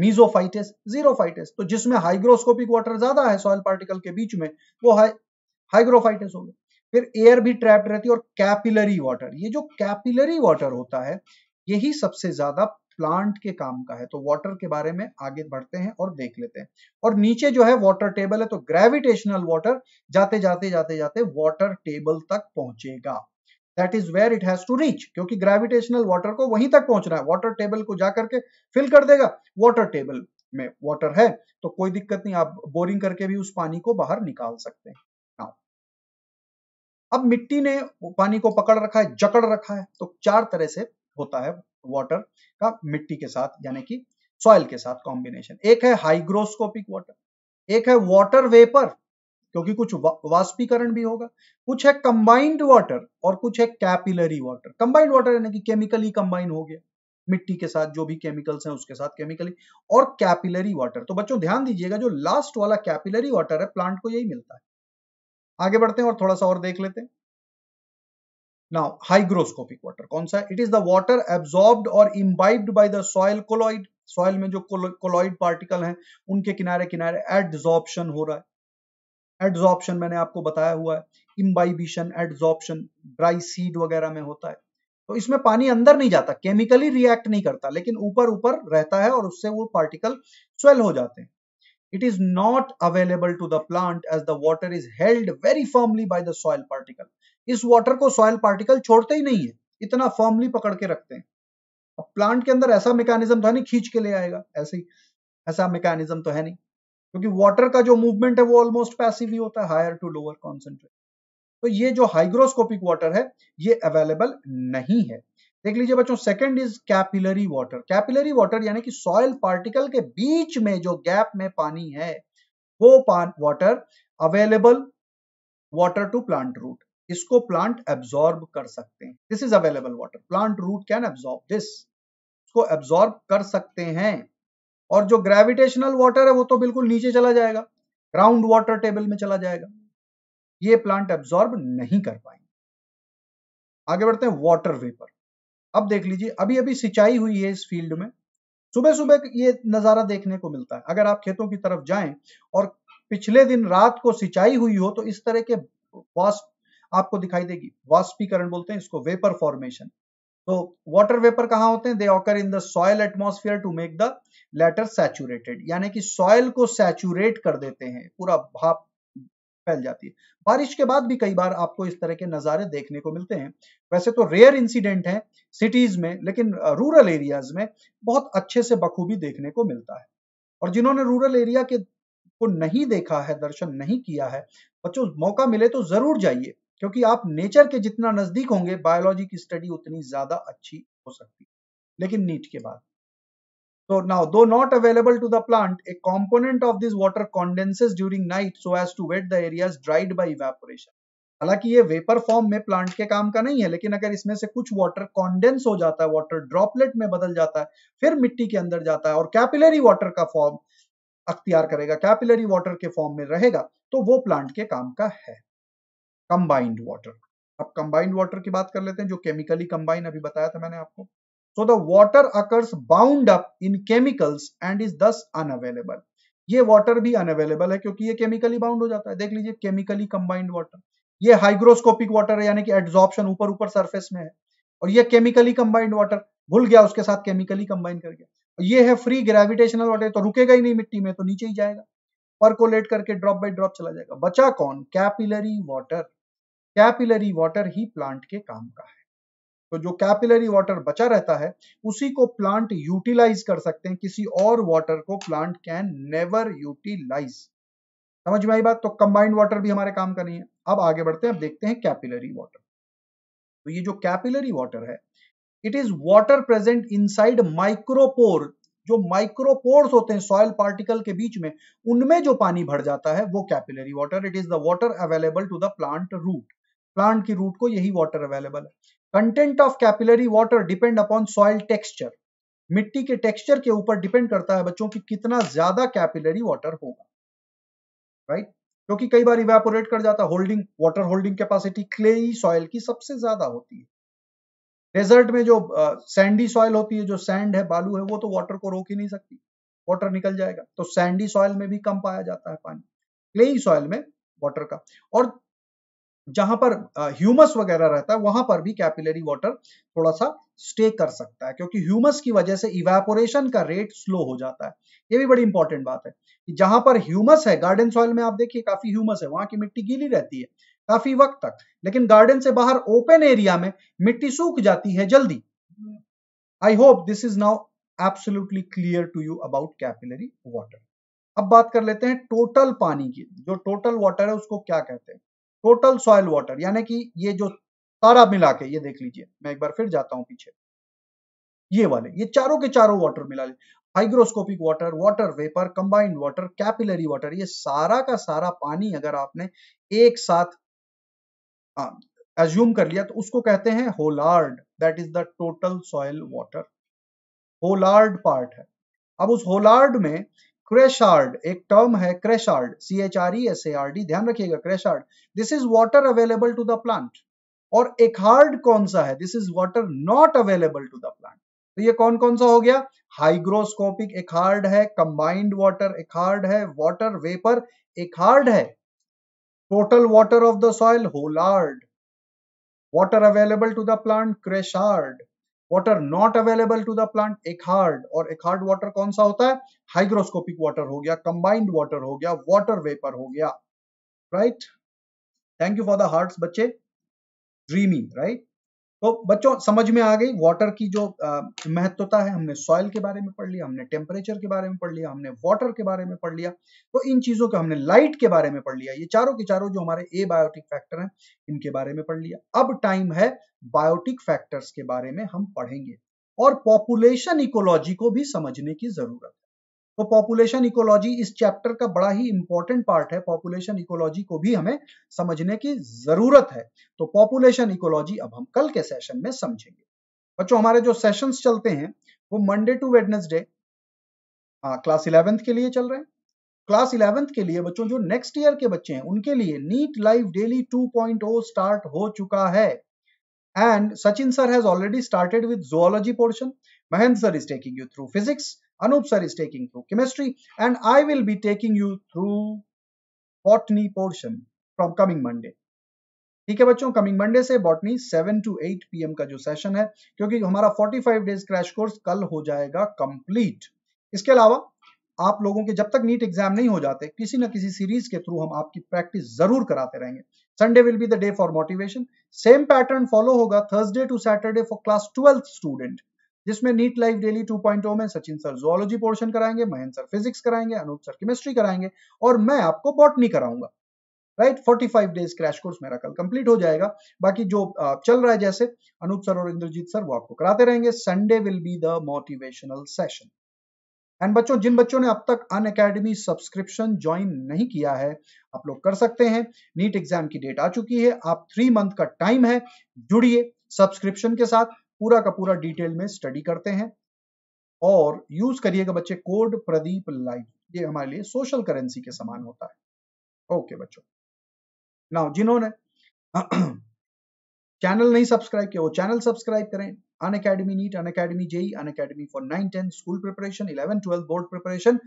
मीजोफाइटिस जीरोफाइटिस तो जिसमें हाइग्रोस्कोपिक वाटर ज्यादा है सॉयल पार्टिकल के बीच में वो हाइग्रोफाइटिस होगा फिर एयर भी ट्रैप्ड रहती है और कैपिलरी वाटर ये जो कैपिलरी वाटर होता है यही सबसे ज्यादा प्लांट के काम का है तो वाटर के बारे में आगे बढ़ते हैं और देख लेते हैं और नीचे जो है वाटर टेबल है तो ग्रेविटेशनल वाटर जाते जाते जाते जाते वाटर टेबल तक पहुंचेगा that is where it has to reach क्योंकि ग्रेविटेशनल वाटर को वहीं तक पहुंच रहा है वाटर टेबल को जाकर के फिल कर देगा वाटर टेबल में वाटर है तो कोई दिक्कत नहीं आप बोरिंग करके भी उस पानी को बाहर निकाल सकते हैं अब मिट्टी ने पानी को पकड़ रखा है जकड़ रखा है तो चार तरह से होता है वाटर का मिट्टी के साथ यानी कि सॉइल के साथ कॉम्बिनेशन एक है हाइग्रोस्कोपिक वाटर एक है वाटर वेपर क्योंकि कुछ वाष्पीकरण भी होगा कुछ है कंबाइंड वाटर और कुछ है कैपिलरी वाटर कंबाइंड वाटर यानी कि केमिकली कंबाइन हो गया मिट्टी के साथ जो भी केमिकल्स हैं उसके साथ केमिकली और कैपिलरी वाटर तो बच्चों ध्यान दीजिएगा जो लास्ट वाला कैपिलरी वाटर है प्लांट को यही मिलता है आगे बढ़ते हैं और थोड़ा सा और देख लेते हैं नाउ हाइग्रोस्कोपिक वाटर कौन सा it is the water absorbed और imbibed by the soil colloid soil में जो कोलॉइड पार्टिकल हैं उनके किनारे किनारे एडजॉर्प्शन हो रहा है एड्जॉर्प्शन मैंने आपको बताया हुआ है इम्बाइबिशन एड्जॉर्प्शन ड्राई सीड वगैरह में होता है तो इसमें पानी अंदर नहीं जाता केमिकली रिएक्ट नहीं करता लेकिन ऊपर ऊपर रहता है और उससे वो पार्टिकल स्वेल हो जाते हैं it is not available to the plant as the water is held very firmly by the soil particle इस वॉटर को सॉयल पार्टिकल छोड़ते ही नहीं है इतना फर्मली पकड़ के रखते हैं अब प्लांट के अंदर ऐसा मैकेनिज्म था नहीं खींच के ले आएगा ऐसे ही ऐसा मेकेनिज्म तो है नहीं क्योंकि वाटर का जो मूवमेंट है वो ऑलमोस्ट पैसिव ही होता है हायर टू लोअर कॉन्सेंट्रेट तो ये जो हाइग्रोस्कोपिक वाटर है ये अवेलेबल नहीं है देख लीजिए बच्चों second is capillary water capillary water यानी कि सॉयल पार्टिकल के बीच में जो गैप में पानी है वो water available water to plant root इसको प्लांट एब्जॉर्ब कर सकते हैं this is available water plant root can absorb this इसको एब्जॉर्ब कर सकते हैं और जो ग्रेविटेशनल वाटर है वो तो बिल्कुल नीचे चला जाएगा ग्राउंड वाटर टेबल में चला जाएगा ये प्लांट एब्जॉर्ब नहीं कर पाएंगे आगे बढ़ते हैं वाटर वेपर अब देख लीजिए अभी अभी सिंचाई हुई है इस फील्ड में सुबह सुबह ये नजारा देखने को मिलता है अगर आप खेतों की तरफ जाएं और पिछले दिन रात को सिंचाई हुई हो तो इस तरह के वास्प आपको दिखाई देगी वास्पीकरण बोलते हैं इसको वेपर फॉर्मेशन तो वाटर वेपर कहां होते हैं they occur in the soil atmosphere to make the latter saturated यानी कि सॉयल को सैचुरेट कर देते हैं पूरा भाप फैल जाती है बारिश के बाद भी कई बार आपको इस तरह के नज़ारे देखने को मिलते हैं वैसे तो रेयर इंसिडेंट है सिटीज में लेकिन रूरल एरियाज में बहुत अच्छे से बखूबी देखने को मिलता है और जिन्होंने रूरल एरिया के को नहीं देखा है दर्शन नहीं किया है बच्चों मौका मिले तो जरूर जाइए क्योंकि आप नेचर के जितना नजदीक होंगे बायोलॉजी की स्टडी उतनी ज्यादा अच्छी हो सकती है लेकिन नीट के बाद तो now though not available to the plant a component of this water condenses during night so as to wet the areas dried by evaporation हालांकि ये वेपर फॉर्म में प्लांट के काम का नहीं है लेकिन अगर इसमें से कुछ वाटर कॉन्डेंस हो जाता है वाटर ड्रॉपलेट में बदल जाता है फिर मिट्टी के अंदर जाता है और कैपिलरी वाटर का फॉर्म अख्तियार करेगा कैपिलरी वाटर के फॉर्म में रहेगा तो वो प्लांट के काम का है कंबाइंड वाटर अब कंबाइंड वाटर की बात कर लेते हैं जो केमिकली कंबाइन अभी बताया था मैंने आपको so the water occurs bound up in chemicals and is thus unavailable ये वाटर भी अनअवेलेबल है क्योंकि ये केमिकली बाउंड हो जाता है देख लीजिए केमिकली कंबाइंड वाटर ये हाइग्रोस्कोपिक वाटर है यानी कि एड्जॉर्प्शन ऊपर ऊपर सरफेस में है और ये केमिकली कंबाइंड वाटर भूल गया उसके साथ केमिकली कंबाइन कर गया और ये है फ्री ग्रेविटेशनल वाटर तो रुकेगा ही नहीं मिट्टी में तो नीचे ही जाएगा परकोलेट करके ड्रॉप बाय ड्रॉप चला जाएगा बचा कौन कैपिलरी वाटर कैपिलरी वाटर ही प्लांट के काम का है तो जो कैपिलरी वाटर बचा रहता है उसी को प्लांट यूटिलाइज कर सकते हैं किसी और वाटर को प्लांट कैन नेवर यूटिलाइज समझ में आई बात तो कंबाइंड वाटर भी हमारे काम का नहीं है अब आगे बढ़ते हैं अब देखते हैं कैपिलरी वाटर तो ये जो कैपिलरी वाटर है it is water present inside micropore जो माइक्रोपोर्स होते हैं सॉयल पार्टिकल के बीच में उनमें जो पानी भर जाता है वो capillary water it is the water available to the plant root plant की रूट को यही वाटर अवेलेबल है content of capillary water depend upon soil texture मिट्टी के टेक्सचर के ऊपर डिपेंड करता है बच्चों की कितना ज्यादा कैपिलरी वाटर होगा राइट क्योंकि कई बार इवेपोरेट कर जाता holding water holding capacity clay soil की सबसे ज्यादा होती है डेजर्ट में जो सैंडी uh, सॉइल होती है जो सैंड है बालू है वो तो वाटर को रोक ही नहीं सकती वाटर निकल जाएगा तो सैंडी सॉइल में भी कम पाया जाता है पानी क्ले सॉइल में वाटर का और जहां पर ह्यूमस वगैरह रहता है वहां पर भी कैपिलरी वाटर थोड़ा सा स्टे कर सकता है क्योंकि ह्यूमस की वजह से इवेपोरेशन का रेट स्लो हो जाता है ये भी बड़ी इंपॉर्टेंट बात है जहां पर ह्यूमस है गार्डन सॉइल में आप देखिए काफी ह्यूमस है वहां की मिट्टी गीली रहती है काफी वक्त तक लेकिन गार्डन से बाहर ओपन एरिया में मिट्टी सूख जाती है जल्दी I hope this is now absolutely clear to you about capillary water अब बात कर लेते हैं टोटल पानी की जो टोटल वाटर है उसको क्या कहते हैं टोटल सॉयल वाटर यानी कि ये जो सारा मिला के ये देख लीजिए मैं एक बार फिर जाता हूं पीछे ये वाले ये चारों के चारों वाटर मिला ले hygroscopic water water vapour combined water capillary water ये सारा का सारा पानी अगर आपने एक साथ एज्यूम कर लिया तो उसको कहते हैं holard that is the total soil water holard part है अब उस होलार्ड में क्रेशार्ड एक टर्म है chresard C H R E S A R D ध्यान रखिएगा chresard this is water available to the plant और एक हार्ड कौन सा है this is water not available to the plant तो ये कौन कौन सा हो गया हाइग्रोस्कोपिक एक हार्ड है कंबाइंड वाटर एक हार्ड है वाटर वेपर एक हार्ड है total water of the soil holard water available to the plant chresard water not available to the plant echard और एक hard water कौन सा होता है hygroscopic water हो गया कंबाइंड वाटर हो गया वाटर वेपर हो गया right thank you for the heart बच्चे ड्रीमी राइट तो बच्चों समझ में आ गई वाटर की जो महत्वता है हमने सॉइल के बारे में पढ़ लिया हमने टेम्परेचर के बारे में पढ़ लिया हमने वाटर के बारे में पढ़ लिया तो इन चीजों का हमने लाइट के बारे में पढ़ लिया ये चारों के चारों जो हमारे ए बायोटिक फैक्टर हैं इनके बारे में पढ़ लिया अब टाइम है बायोटिक फैक्टर्स के बारे में हम पढ़ेंगे और पॉपुलेशन इकोलॉजी को भी समझने की जरूरत तो पॉपुलेशन इकोलॉजी इस चैप्टर का बड़ा ही इंपॉर्टेंट पार्ट है पॉपुलेशन इकोलॉजी को भी हमें समझने की जरूरत है तो पॉपुलेशन इकोलॉजी अब हम कल के सेशन में समझेंगे बच्चों हमारे जो सेशंस चलते हैं वो Monday to Wednesday class eleventh के लिए चल रहे हैं क्लास इलेवेंथ के लिए बच्चों जो नेक्स्ट ईयर के बच्चे हैं उनके लिए नीट लाइफ डेली ओ स्टार्ट हो चुका है and Sachin sir has already started with zoology portion Mahendra sir is taking you through physics Anup sir is taking through chemistry and I will be taking you through botany portion from coming Monday. ठीक है बच्चों coming Monday से botany 7 to 8 PM का जो session है क्योंकि हमारा 45 days crash course कल हो जाएगा कंप्लीट इसके अलावा आप लोगों के जब तक नीट एग्जाम नहीं हो जाते किसी ना किसी सीरीज के थ्रू हम आपकी प्रैक्टिस जरूर कराते रहेंगे Sunday will be the day for motivation same pattern follow होगा Thursday to Saturday for class twelfth student जिसमें नीट लाइफ डेली 2.0 में सचिन सर जोलॉजी पोर्शन कराएंगे महेंद्र सर फिजिक्स कराएंगे अनूप सर केमिस्ट्री कराएंगे और मैं आपको बॉटनी कराऊंगा राइट 45 डेज क्रैश कोर्स मेरा कल कंप्लीट हो जाएगा बाकी जो चल रहा है जैसे अनूप सर और इंद्रजीत सर वो आपको कराते रहेंगे Sunday will be the motivational session and बच्चों जिन बच्चों ने अब तक अन अकेडमी सब्सक्रिप्शन ज्वाइन नहीं किया है आप लोग कर सकते हैं नीट एग्जाम की डेट आ चुकी है आप थ्री मंथ का टाइम है जुड़िए सब्सक्रिप्शन के साथ पूरा का पूरा डिटेल में स्टडी करते हैं और यूज करिएगा बच्चे कोड प्रदीप लाइव ये हमारे लिए सोशल करेंसी के समान होता है ओके बच्चों नाउ जिन्होंने चैनल [CLEARS THROAT] नहीं सब्सक्राइब किया वो चैनल सब्सक्राइब करें Unacademy NEET Unacademy JEE Unacademy for nine ten school preparation eleven twelfth board preparation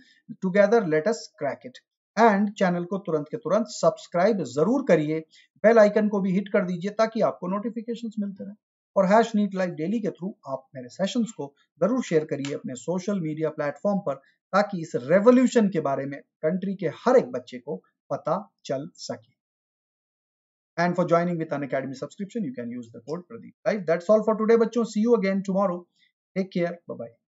together latest crack it and channel को तुरंत के तुरंत सब्सक्राइब जरूर करिए बेल आइकन को भी हिट कर दीजिए ताकि आपको नोटिफिकेशन मिलते रहे और हैश नीट लाइव डेली के थ्रू आप मेरे सेशन को जरूर शेयर करिए अपने सोशल मीडिया प्लेटफॉर्म पर ताकि इस रेवोल्यूशन के बारे में कंट्री के हर एक बच्चे को पता चल सके and for joining with Unacademy subscription you can use the code Pradeep live that's all for today बच्चों see you again tomorrow take care bye